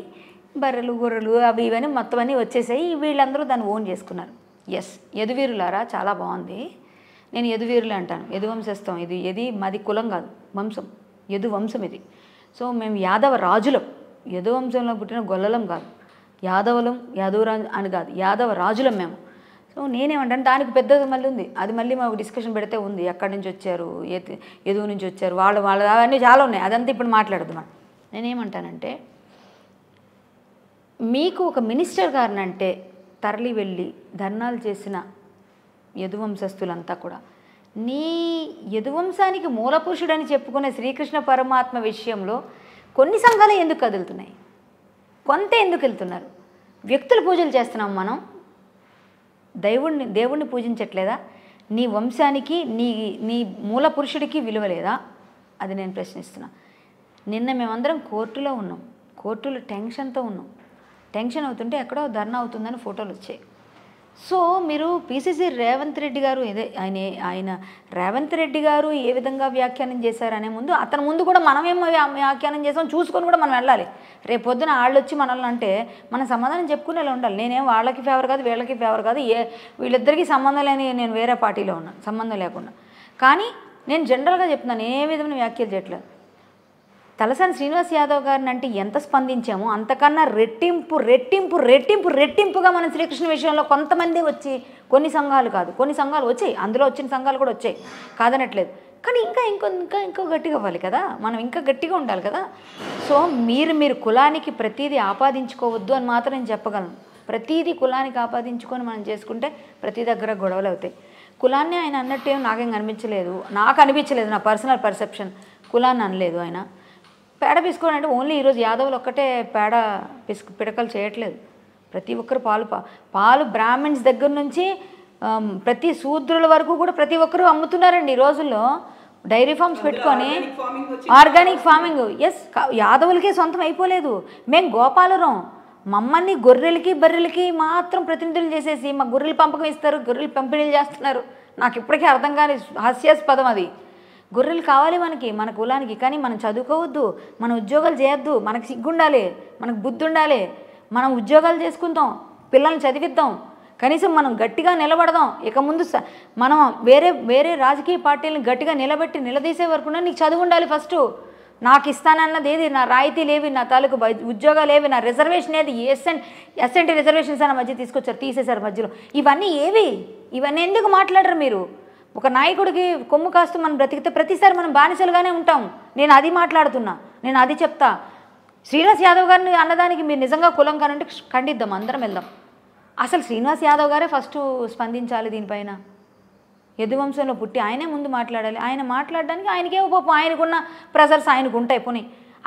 B: బర్రెలు గొర్రెలు అవి ఇవన్నీ మొత్తం అన్నీ వచ్చేసాయి వీళ్ళందరూ దాన్ని ఓన్ చేసుకున్నారు ఎస్ యదువీరులారా చాలా బాగుంది నేను యదువీరులే అంటాను యదువంశస్థం ఇది ఎది మాది కులం కాదు వంశం యదువంశం ఇది సో మేము యాదవ రాజులం యదువంశంలో పుట్టిన గొల్లలం కాదు యాదవులం యాదవరాజు అని కాదు యాదవ రాజులం మేము సో నేనేమంటాను దానికి పెద్దది మళ్ళీ ఉంది అది మళ్ళీ మాకు డిస్కషన్ పెడితే ఉంది ఎక్కడి నుంచి వచ్చారు ఎదుగు నుంచి వచ్చారు వాళ్ళు వాళ్ళు అవన్నీ చాలా ఉన్నాయి అదంతా ఇప్పుడు మాట్లాడదు మనం నేనేమంటానంటే మీకు ఒక మినిస్టర్ గారిని అంటే తరలి వెళ్ళి ధర్నాలు చేసిన యదువంశస్థులంతా కూడా నీ యదువంశానికి మూలపురుషుడని చెప్పుకునే శ్రీకృష్ణ పరమాత్మ విషయంలో కొన్ని సంఘాలు ఎందుకు కదులుతున్నాయి కొంత ఎందుకు వెళ్తున్నారు వ్యక్తులు పూజలు చేస్తున్నాం మనం దేవుణ్ణి దేవుణ్ణి పూజించట్లేదా నీ వంశానికి నీ నీ మూల పురుషుడికి విలువ లేదా అది నేను ప్రశ్నిస్తున్నా నిన్న మేమందరం కోర్టులో ఉన్నాం కోర్టులో టెన్షన్తో ఉన్నాం టెన్షన్ అవుతుంటే ఎక్కడో ధర్నా అవుతుందని ఫోటోలు వచ్చాయి సో మీరు పీసీసీ రేవంత్ రెడ్డి గారు ఇదే ఆయన ఆయన రేవంత్ రెడ్డి గారు ఏ విధంగా వ్యాఖ్యానం చేశారనే ముందు అతని ముందు కూడా మనం ఏం వ్యాఖ్యానం చేసాం చూసుకొని కూడా మనం వెళ్ళాలి రేపు పొద్దున వాళ్ళు వచ్చి మనల్ని అంటే మనం సమాధానం చెప్పుకునేలా ఉండాలి నేనేం వాళ్ళకి ఫేవర్ కాదు వీళ్ళకి ఫేవర్ కాదు ఏ వీళ్ళిద్దరికీ సంబంధం లేని నేను వేరే పార్టీలో ఉన్నాను సంబంధం లేకుండా కానీ నేను జనరల్గా చెప్తున్నాను ఏ విధమైన వ్యాఖ్యలు చేయట్లేదు తలసాని శ్రీనివాస్ యాదవ్ గారిని అంటే ఎంత స్పందించామో అంతకన్నా రెట్టింపు రెట్టింపు రెట్టింపు రెట్టింపుగా మన శ్రీకృష్ణ విషయంలో కొంతమంది వచ్చి కొన్ని సంఘాలు కాదు కొన్ని సంఘాలు వచ్చాయి అందులో వచ్చిన సంఘాలు కూడా వచ్చాయి కాదనట్లేదు కానీ ఇంకా ఇంకో ఇంకా ఇంకో గట్టిగా అవ్వాలి కదా మనం ఇంకా గట్టిగా ఉండాలి కదా సో మీరు మీరు కులానికి ప్రతిదీ ఆపాదించుకోవద్దు అని మాత్రం నేను చెప్పగలను ప్రతిదీ కులానికి ఆపాదించుకొని మనం చేసుకుంటే ప్రతి దగ్గర గొడవలు అవుతాయి కులాన్ని ఆయన అన్నట్టు ఏం నాకేం కనిపించలేదు నాకు అనిపించలేదు నా పర్సనల్ పర్సెప్షన్ కులాన్ని అనలేదు ఆయన పేడ పిసుకోవడం అంటే ఓన్లీ ఈరోజు యాదవులు ఒక్కటే పేడ పిసుకు పిడకలు చేయట్లేదు ప్రతి ఒక్కరు పాలు పాలు బ్రాహ్మిన్స్ దగ్గర నుంచి ప్రతి శూద్రుల వరకు కూడా ప్రతి ఒక్కరూ అమ్ముతున్నారండి ఈ రోజుల్లో డైరీ ఫార్మ్స్ పెట్టుకొని ఆర్గానిక్ ఫార్మింగ్ ఎస్ యాదవులకే సొంతం అయిపోలేదు మేము గోపాలరం మమ్మల్ని గొర్రెలకి బర్రెలకి మాత్రం ప్రతినిధులు చేసేసి మా గొర్రెలు పంపకం ఇస్తారు గొర్రెలు పంపిణీలు చేస్తున్నారు నాకు ఇప్పటికీ అర్థం కాని హాస్యాస్పదం అది గొర్రెలు కావాలి మనకి మన కులానికి కానీ మనం చదువుకోవద్దు మన ఉద్యోగాలు చేయొద్దు మనకు సిగ్గుండాలి మనకు బుద్ధి ఉండాలి మనం ఉద్యోగాలు చేసుకుందాం పిల్లల్ని చదివిద్దాం కనీసం మనం గట్టిగా నిలబడదాం ఇక ముందు మనం వేరే వేరే రాజకీయ పార్టీలను గట్టిగా నిలబెట్టి నిలదీసే వరకు నీకు చదువు ఉండాలి ఫస్ట్ నాకు ఇస్తానన్నది ఏది నా రాయితీ లేవి నా తాలూకు ఉద్యోగాలు ఏవి నా రిజర్వేషన్ ఏది ఎస్ఎన్ ఎస్ఎన్టీ రిజర్వేషన్స్ అన్న మధ్య తీసుకొచ్చారు తీసేశారు మధ్యలో ఇవన్నీ ఏవి ఇవన్నీ ఎందుకు మాట్లాడరు మీరు ఒక నాయకుడికి కొమ్ము కాస్తూ మనం బ్రతికితే ప్రతిసారి మనం బానిసలుగానే ఉంటాం నేను అది మాట్లాడుతున్నా నేను అది చెప్తా శ్రీనివాస్ యాదవ్ గారిని అన్నదానికి మీరు నిజంగా కులం కానంటే ఖండిద్దాం అందరం వెళ్దాం అసలు శ్రీనివాస్ యాదవ్ గారే ఫస్ట్ స్పందించాలి దీనిపైన యదువంశంలో పుట్టి ఆయనే ముందు మాట్లాడాలి ఆయన మాట్లాడడానికి ఆయనకే పోపు ఆయనకున్న ప్రెజర్స్ ఆయనకు ఉంటాయి పోనీ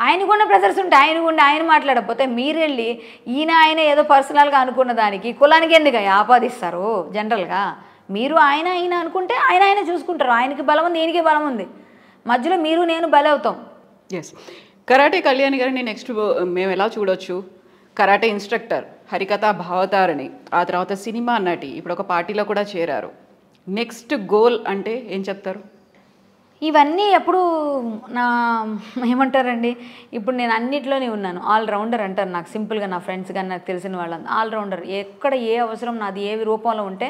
B: ఆయనకున్న ప్రెజర్స్ ఉంటే ఆయన ఉండి ఆయన మాట్లాడకపోతే మీరెళ్ళి ఈయన ఆయన ఏదో పర్సనల్గా అనుకున్న దానికి కులానికి ఎందుకు ఆపాదిస్తారు జనరల్గా మీరు ఆయన ఆయన అనుకుంటే ఆయన ఆయన చూసుకుంటారు ఆయనకి
A: బలం ఉంది దీనికి బలం ఉంది మధ్యలో మీరు నేను బలవుతాం ఎస్ కరాటే కళ్యాణ్ గారిని నెక్స్ట్ మేము ఎలా చూడొచ్చు కరాటే ఇన్స్ట్రక్టర్ హరికథ భావతారని ఆ తర్వాత సినిమా నటి ఇప్పుడు ఒక పార్టీలో కూడా చేరారు నెక్స్ట్ గోల్ అంటే ఏం చెప్తారు
B: ఇవన్నీ ఎప్పుడు నా ఏమంటారండి ఇప్పుడు నేను అన్నిట్లోనే ఉన్నాను ఆల్రౌండర్ అంటారు నాకు సింపుల్గా నా ఫ్రెండ్స్ కానీ నాకు తెలిసిన వాళ్ళని ఆల్రౌండర్ ఎక్కడ ఏ అవసరం నాది ఏ రూపంలో ఉంటే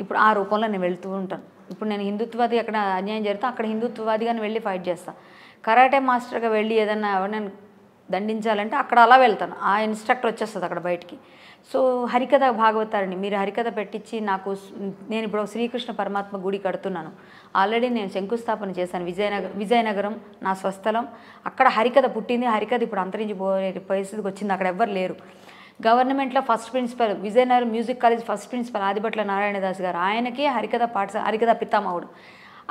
B: ఇప్పుడు ఆ రూపంలో నేను వెళ్తూ ఉంటాను ఇప్పుడు నేను హిందుత్వాది అక్కడ అన్యాయం జరుగుతా అక్కడ హిందుత్వవాదిగాని వెళ్ళి ఫైట్ చేస్తాను కరాటే మాస్టర్గా వెళ్ళి ఏదైనా నేను దండించాలంటే అక్కడ అలా వెళ్తాను ఆ ఇన్స్ట్రక్టర్ వచ్చేస్తుంది అక్కడ బయటికి సో హరికథ భాగవతారండి మీరు హరికథ పెట్టించి నాకు నేను ఇప్పుడు శ్రీకృష్ణ పరమాత్మ గుడి కడుతున్నాను ఆల్రెడీ నేను శంకుస్థాపన చేశాను విజయనగరం విజయనగరం నా స్వస్థలం అక్కడ హరికథ పుట్టింది హరికథ ఇప్పుడు అంతరించిపోయే పరిస్థితికి వచ్చింది అక్కడ ఎవ్వరు లేరు గవర్నమెంట్లో first principal Vizianagaram music college first principal Adibhatla Das గారు ఆయనకి హరికథ పాఠశాల హరికథ పితామహుడు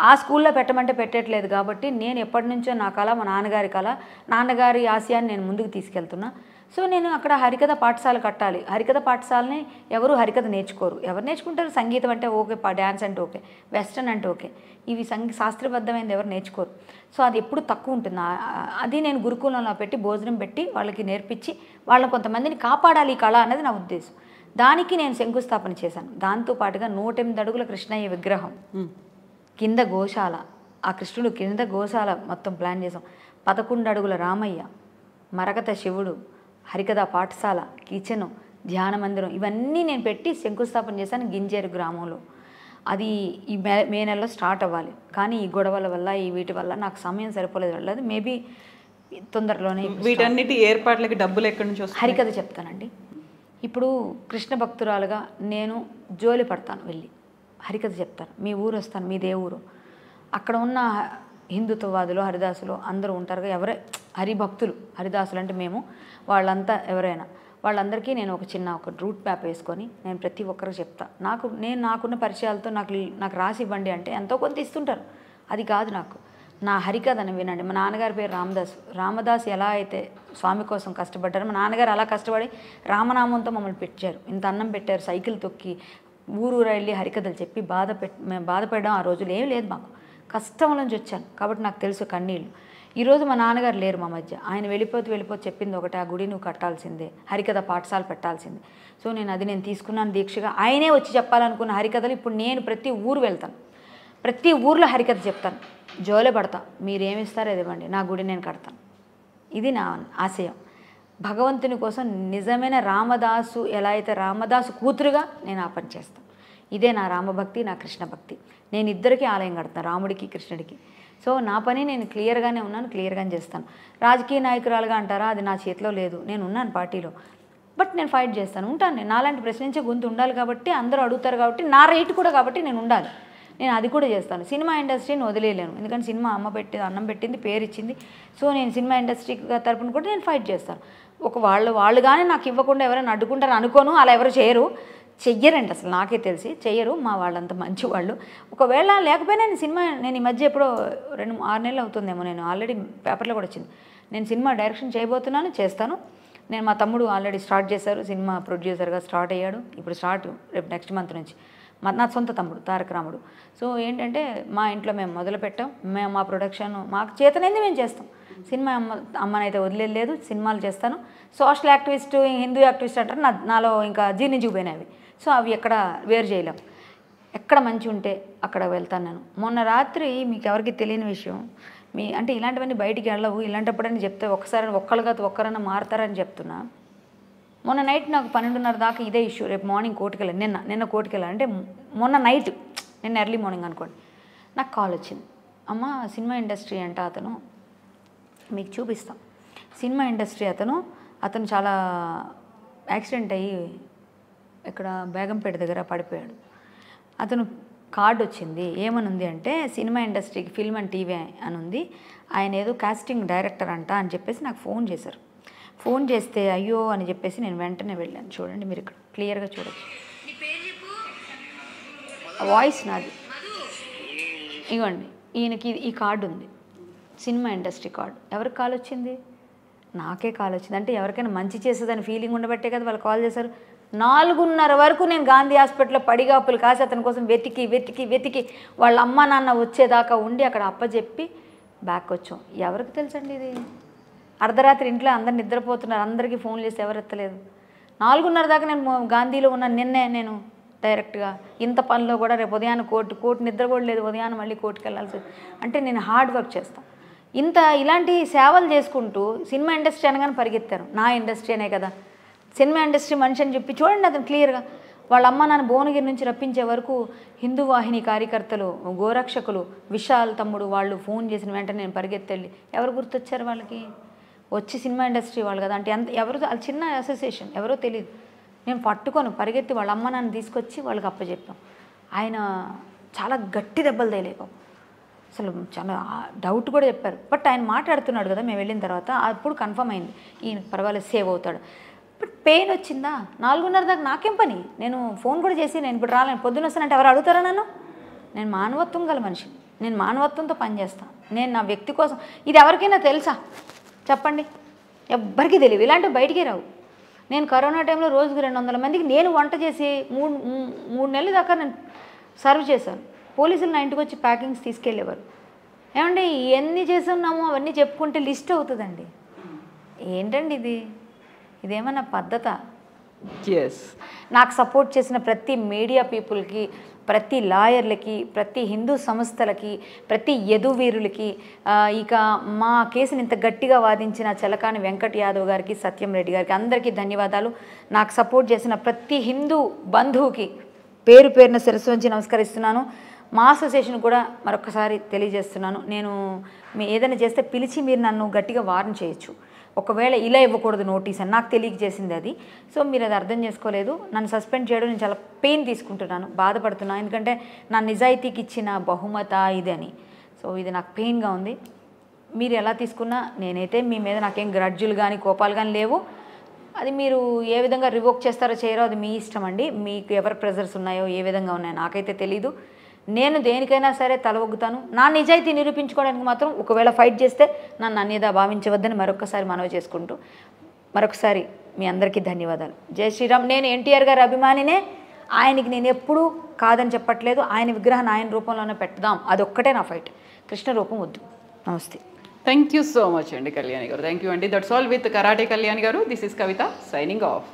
B: ఆ స్కూల్లో పెట్టమంటే పెట్టట్లేదు కాబట్టి నేను ఎప్పటి నుంచో నా కళ మా నాన్నగారి కళ నాన్నగారి ఆశయాన్ని నేను ముందుకు తీసుకెళ్తున్నా సో నేను అక్కడ హరికథ పాఠశాల కట్టాలి హరికథ పాఠశాలని ఎవరు హరికథ నేర్చుకోరు ఎవరు నేర్చుకుంటారు సంగీతం అంటే ఓకే డ్యాన్స్ అంటే ఓకే వెస్ట్రన్ అంటే ఓకే ఇవి సంగీ శాస్త్రబద్ధమైనది ఎవరు నేర్చుకోరు సో అది ఎప్పుడు తక్కువ ఉంటుంది అది నేను గురుకులంలో పెట్టి భోజనం పెట్టి వాళ్ళకి నేర్పించి వాళ్ళ కొంతమందిని కాపాడాలి ఈ కళ అనేది నా ఉద్దేశం దానికి నేను శంకుస్థాపన చేశాను దాంతో పాటుగా ఎనిమిది అడుగుల కృష్ణయ్య విగ్రహం కింద గోశాల ఆ కృష్ణుడు కింద గోశాల మొత్తం ప్లాన్ చేసాం పదకొండు అడుగుల రామయ్య మరగత శివుడు హరికథ పాఠశాల కిచెను ధ్యాన మందిరం ఇవన్నీ నేను పెట్టి శంకుస్థాపన చేశాను గింజేరు గ్రామంలో అది ఈ మే మే నెలలో స్టార్ట్ అవ్వాలి కానీ ఈ గొడవల వల్ల ఈ వీటి వల్ల నాకు సమయం సరిపోలేదు వెళ్ళదు మేబీ తొందరలోనే వీటన్నిటి
A: ఏర్పాట్లకి డబ్బులు ఎక్కడి నుంచి వస్తాయి హరికథ
B: చెప్తానండి ఇప్పుడు కృష్ణ భక్తురాలుగా నేను జోలి పడతాను వెళ్ళి హరికథ చెప్తాను మీ ఊరు వస్తాను మీదే ఊరు అక్కడ ఉన్న హిందుత్వవాదులు హరిదాసులు అందరూ ఉంటారు ఎవరే హరిభక్తులు హరిదాసులు అంటే మేము వాళ్ళంతా ఎవరైనా వాళ్ళందరికీ నేను ఒక చిన్న ఒక రూట్ మ్యాప్ వేసుకొని నేను ప్రతి ఒక్కరికి చెప్తాను నాకు నేను నాకున్న పరిచయాలతో నాకు నాకు రాసి ఇవ్వండి అంటే ఎంతో కొంత ఇస్తుంటారు అది కాదు నాకు నా హరికథను వినండి మా నాన్నగారి పేరు రామదాస్ రామదాస్ ఎలా అయితే స్వామి కోసం కష్టపడ్డారు మా నాన్నగారు అలా కష్టపడి రామనామంతో మమ్మల్ని పెట్టారు ఇంత అన్నం పెట్టారు సైకిల్ తొక్కి ఊరు వెళ్ళి హరికథలు చెప్పి బాధ పెట్ బాధపడడం ఆ రోజులు ఏమీ లేదు మాకు కష్టం నుంచి వచ్చాను కాబట్టి నాకు తెలుసు కన్నీళ్ళు ఈరోజు మా నాన్నగారు లేరు మా మధ్య ఆయన వెళ్ళిపోతూ వెళ్ళిపోతూ చెప్పింది ఒకటి ఆ గుడి నువ్వు కట్టాల్సిందే హరికథ పాఠశాల పెట్టాల్సిందే సో నేను అది నేను తీసుకున్నాను దీక్షగా ఆయనే వచ్చి చెప్పాలనుకున్న హరికథలు ఇప్పుడు నేను ప్రతి ఊరు వెళ్తాను ప్రతి ఊర్లో హరికథ చెప్తాను జోలే పడతా మీరేమిస్తారో అది ఇవ్వండి నా గుడి నేను కడతాను ఇది నా ఆశయం భగవంతుని కోసం నిజమైన రామదాసు ఎలా అయితే రామదాసు కూతురుగా నేను ఆ పని చేస్తాను ఇదే నా రామభక్తి నా కృష్ణ భక్తి నేను ఇద్దరికీ ఆలయం కడతాను రాముడికి కృష్ణుడికి సో నా పని నేను క్లియర్గానే ఉన్నాను క్లియర్గానే చేస్తాను రాజకీయ నాయకురాలుగా అంటారా అది నా చేతిలో లేదు నేను ఉన్నాను పార్టీలో బట్ నేను ఫైట్ చేస్తాను ఉంటాను నేను నాలాంటి ప్రశ్నించే గొంతు ఉండాలి కాబట్టి అందరూ అడుగుతారు కాబట్టి నా రేటు కూడా కాబట్టి నేను ఉండాలి నేను అది కూడా చేస్తాను సినిమా ఇండస్ట్రీని వదిలేయలేను ఎందుకంటే సినిమా అమ్మ పెట్టి అన్నం పెట్టింది పేరు ఇచ్చింది సో నేను సినిమా ఇండస్ట్రీ తరపున కూడా నేను ఫైట్ చేస్తాను ఒక వాళ్ళు వాళ్ళు కానీ నాకు ఇవ్వకుండా ఎవరైనా అడ్డుకుంటారు అనుకోను అలా ఎవరు చేయరు చెయ్యరండి అసలు నాకే తెలిసి చెయ్యరు మా వాళ్ళంత మంచి వాళ్ళు ఒకవేళ లేకపోయినా నేను సినిమా నేను ఈ మధ్య ఎప్పుడో రెండు ఆరు నెలలు అవుతుందేమో నేను ఆల్రెడీ పేపర్లో కూడా వచ్చింది నేను సినిమా డైరెక్షన్ చేయబోతున్నాను చేస్తాను నేను మా తమ్ముడు ఆల్రెడీ స్టార్ట్ చేశారు సినిమా ప్రొడ్యూసర్గా స్టార్ట్ అయ్యాడు ఇప్పుడు స్టార్ట్ రేపు నెక్స్ట్ మంత్ నుంచి మా నా సొంత తమ్ముడు తారక రాముడు సో ఏంటంటే మా ఇంట్లో మేము మొదలు పెట్టాం మేము మా ప్రొడక్షన్ మాకు చేతనైంది మేము చేస్తాం సినిమా అమ్మ అమ్మనైతే వదిలేదు సినిమాలు చేస్తాను సోషల్ యాక్టివిస్ట్ హిందూ యాక్టివిస్ట్ అంటారు నా నాలో ఇంకా జీర్ణించిపోయినాయి అవి సో అవి ఎక్కడ వేరు చేయలేం ఎక్కడ మంచి ఉంటే అక్కడ వెళ్తాను నేను మొన్న రాత్రి మీకు ఎవరికి తెలియని విషయం మీ అంటే ఇలాంటివన్నీ బయటికి వెళ్ళవు ఇలాంటప్పుడని చెప్తే ఒక్కసారి ఒక్కళ్ళుగా ఒక్కరైనా మారుతారని చెప్తున్నా మొన్న నైట్ నాకు పన్నెండున్నర దాకా ఇదే ఇష్యూ రేపు మార్నింగ్ కోటికెళ్ళాను నిన్న నిన్న కోటికెళ్ళాను అంటే మొన్న నైట్ నిన్న ఎర్లీ మార్నింగ్ అనుకోండి నాకు కాల్ వచ్చింది అమ్మ సినిమా ఇండస్ట్రీ అంట అతను మీకు చూపిస్తాం సినిమా ఇండస్ట్రీ అతను అతను చాలా యాక్సిడెంట్ అయ్యి ఇక్కడ బేగంపేట దగ్గర పడిపోయాడు అతను కార్డు వచ్చింది ఏమనుంది అంటే సినిమా ఇండస్ట్రీకి ఫిల్మ్ అండ్ టీవీ అని ఉంది ఆయన ఏదో కాస్టింగ్ డైరెక్టర్ అంట అని చెప్పేసి నాకు ఫోన్ చేశారు ఫోన్ చేస్తే అయ్యో అని చెప్పేసి నేను వెంటనే వెళ్ళాను చూడండి మీరు ఇక్కడ క్లియర్గా చూడొచ్చు వాయిస్ నాది ఇవ్వండి ఈయనకి ఈ కార్డు ఉంది సినిమా ఇండస్ట్రీ కార్డు ఎవరికి కాల్ వచ్చింది నాకే కాల్ వచ్చింది అంటే ఎవరికైనా మంచి చేసేదని ఫీలింగ్ ఉండబట్టే కదా వాళ్ళు కాల్ చేశారు నాలుగున్నర వరకు నేను గాంధీ హాస్పిటల్లో పడిగాపులు కాసి అతని కోసం వెతికి వెతికి వెతికి వాళ్ళ అమ్మ నాన్న వచ్చేదాకా ఉండి అక్కడ అప్పచెప్పి బ్యాక్ వచ్చాం ఎవరికి తెలుసండి ఇది అర్ధరాత్రి ఇంట్లో అందరు నిద్రపోతున్నారు అందరికీ ఫోన్ చేసి ఎవరు ఎత్తలేదు నాలుగున్నర దాకా నేను గాంధీలో ఉన్న నిన్నే నేను డైరెక్ట్గా ఇంత పనిలో కూడా రేపు ఉదయాన్నే కోర్టు కోర్టు నిద్ర కూడా లేదు ఉదయాన్నే మళ్ళీ కోర్టుకి వెళ్ళాల్సి అంటే నేను హార్డ్ వర్క్ చేస్తాను ఇంత ఇలాంటి సేవలు చేసుకుంటూ సినిమా ఇండస్ట్రీ అనగానే పరిగెత్తారు నా ఇండస్ట్రీ అనే కదా సినిమా ఇండస్ట్రీ మనిషి అని చెప్పి చూడండి అతను క్లియర్గా వాళ్ళ అమ్మ నాన్న భువనగిరి నుంచి రప్పించే వరకు హిందూ వాహిని కార్యకర్తలు గోరక్షకులు విశాల్ తమ్ముడు వాళ్ళు ఫోన్ చేసిన వెంటనే నేను పరిగెత్తెళ్ళి ఎవరు గుర్తొచ్చారు వాళ్ళకి వచ్చి సినిమా ఇండస్ట్రీ వాళ్ళు కదా అంటే ఎంత ఎవరు వాళ్ళు చిన్న అసోసియేషన్ ఎవరో తెలియదు నేను పట్టుకొని పరిగెత్తి వాళ్ళ అమ్మ నాన్న తీసుకొచ్చి వాళ్ళకి అప్పచెప్పాం ఆయన చాలా గట్టి దెబ్బలు తేలే అసలు చాలా డౌట్ కూడా చెప్పారు బట్ ఆయన మాట్లాడుతున్నాడు కదా మేము వెళ్ళిన తర్వాత అప్పుడు కన్ఫర్మ్ అయింది ఈయన పర్వాలేదు సేవ్ అవుతాడు ఇప్పుడు పెయిన్ వచ్చిందా నాలుగున్నర దాకా నాకేం పని నేను ఫోన్ కూడా చేసి నేను ఇప్పుడు రాలేను పొద్దున వస్తానంటే ఎవరు అడుగుతారా నన్ను నేను మానవత్వం గల మనిషి నేను మానవత్వంతో పనిచేస్తాను నేను నా వ్యక్తి కోసం ఇది ఎవరికైనా తెలుసా చెప్పండి ఎవ్వరికీ తెలియదు ఇలాంటివి బయటికి రావు నేను కరోనా టైంలో రోజుకు రెండు వందల మందికి నేను వంట చేసి మూడు మూడు నెలల దాకా నేను సర్వ్ చేశాను పోలీసులు నా ఇంటికి వచ్చి ప్యాకింగ్స్ తీసుకెళ్ళేవారు ఏమండి ఎన్ని చేస్తున్నామో అవన్నీ చెప్పుకుంటే లిస్ట్ అవుతుందండి ఏంటండి ఇది ఇదేమన్నా పద్ధత ఎస్ నాకు సపోర్ట్ చేసిన ప్రతి మీడియా పీపుల్కి ప్రతి లాయర్లకి ప్రతి హిందూ సంస్థలకి ప్రతి యదువీరులకి ఇక మా కేసుని ఇంత గట్టిగా వాదించిన చలకాని వెంకట్ యాదవ్ గారికి సత్యం రెడ్డి గారికి అందరికీ ధన్యవాదాలు నాకు సపోర్ట్ చేసిన ప్రతి హిందూ బంధువుకి పేరు పేరున శిరస్సు నుంచి నమస్కరిస్తున్నాను మా అసోసియేషన్ కూడా మరొకసారి తెలియజేస్తున్నాను నేను మీ ఏదైనా చేస్తే పిలిచి మీరు నన్ను గట్టిగా వార్న్ చేయొచ్చు ఒకవేళ ఇలా ఇవ్వకూడదు నోటీస్ అని నాకు తెలియజేసింది అది సో మీరు అది అర్థం చేసుకోలేదు నన్ను సస్పెండ్ చేయడం నేను చాలా పెయిన్ తీసుకుంటున్నాను బాధపడుతున్నాను ఎందుకంటే నా నిజాయితీకి ఇచ్చిన బహుమత అని సో ఇది నాకు పెయిన్గా ఉంది మీరు ఎలా తీసుకున్నా నేనైతే మీ మీద నాకేం గ్రడ్జులు కానీ కోపాలు కానీ లేవు అది మీరు ఏ విధంగా రివోక్ చేస్తారో చేయరో అది మీ ఇష్టం అండి మీకు ఎవరు ప్రెజర్స్ ఉన్నాయో ఏ విధంగా ఉన్నాయో నాకైతే తెలీదు నేను దేనికైనా సరే తలవగ్గుతాను నా నిజాయితీ నిరూపించుకోవడానికి మాత్రం ఒకవేళ ఫైట్ చేస్తే నన్ను అన్యత భావించవద్దని మరొకసారి మనవి చేసుకుంటూ మరొకసారి మీ అందరికీ ధన్యవాదాలు జై శ్రీరామ్ నేను ఎన్టీఆర్ గారి అభిమానినే ఆయనకి నేను ఎప్పుడూ కాదని చెప్పట్లేదు ఆయన విగ్రహాన్ని ఆయన రూపంలోనే పెడదాం అదొక్కటే నా ఫైట్ కృష్ణ రూపం వద్దు
A: నమస్తే థ్యాంక్ యూ సో మచ్ అండి కళ్యాణి గారు థ్యాంక్ యూ అండి that's all with karate Kalyani garu this is Kavitha signing of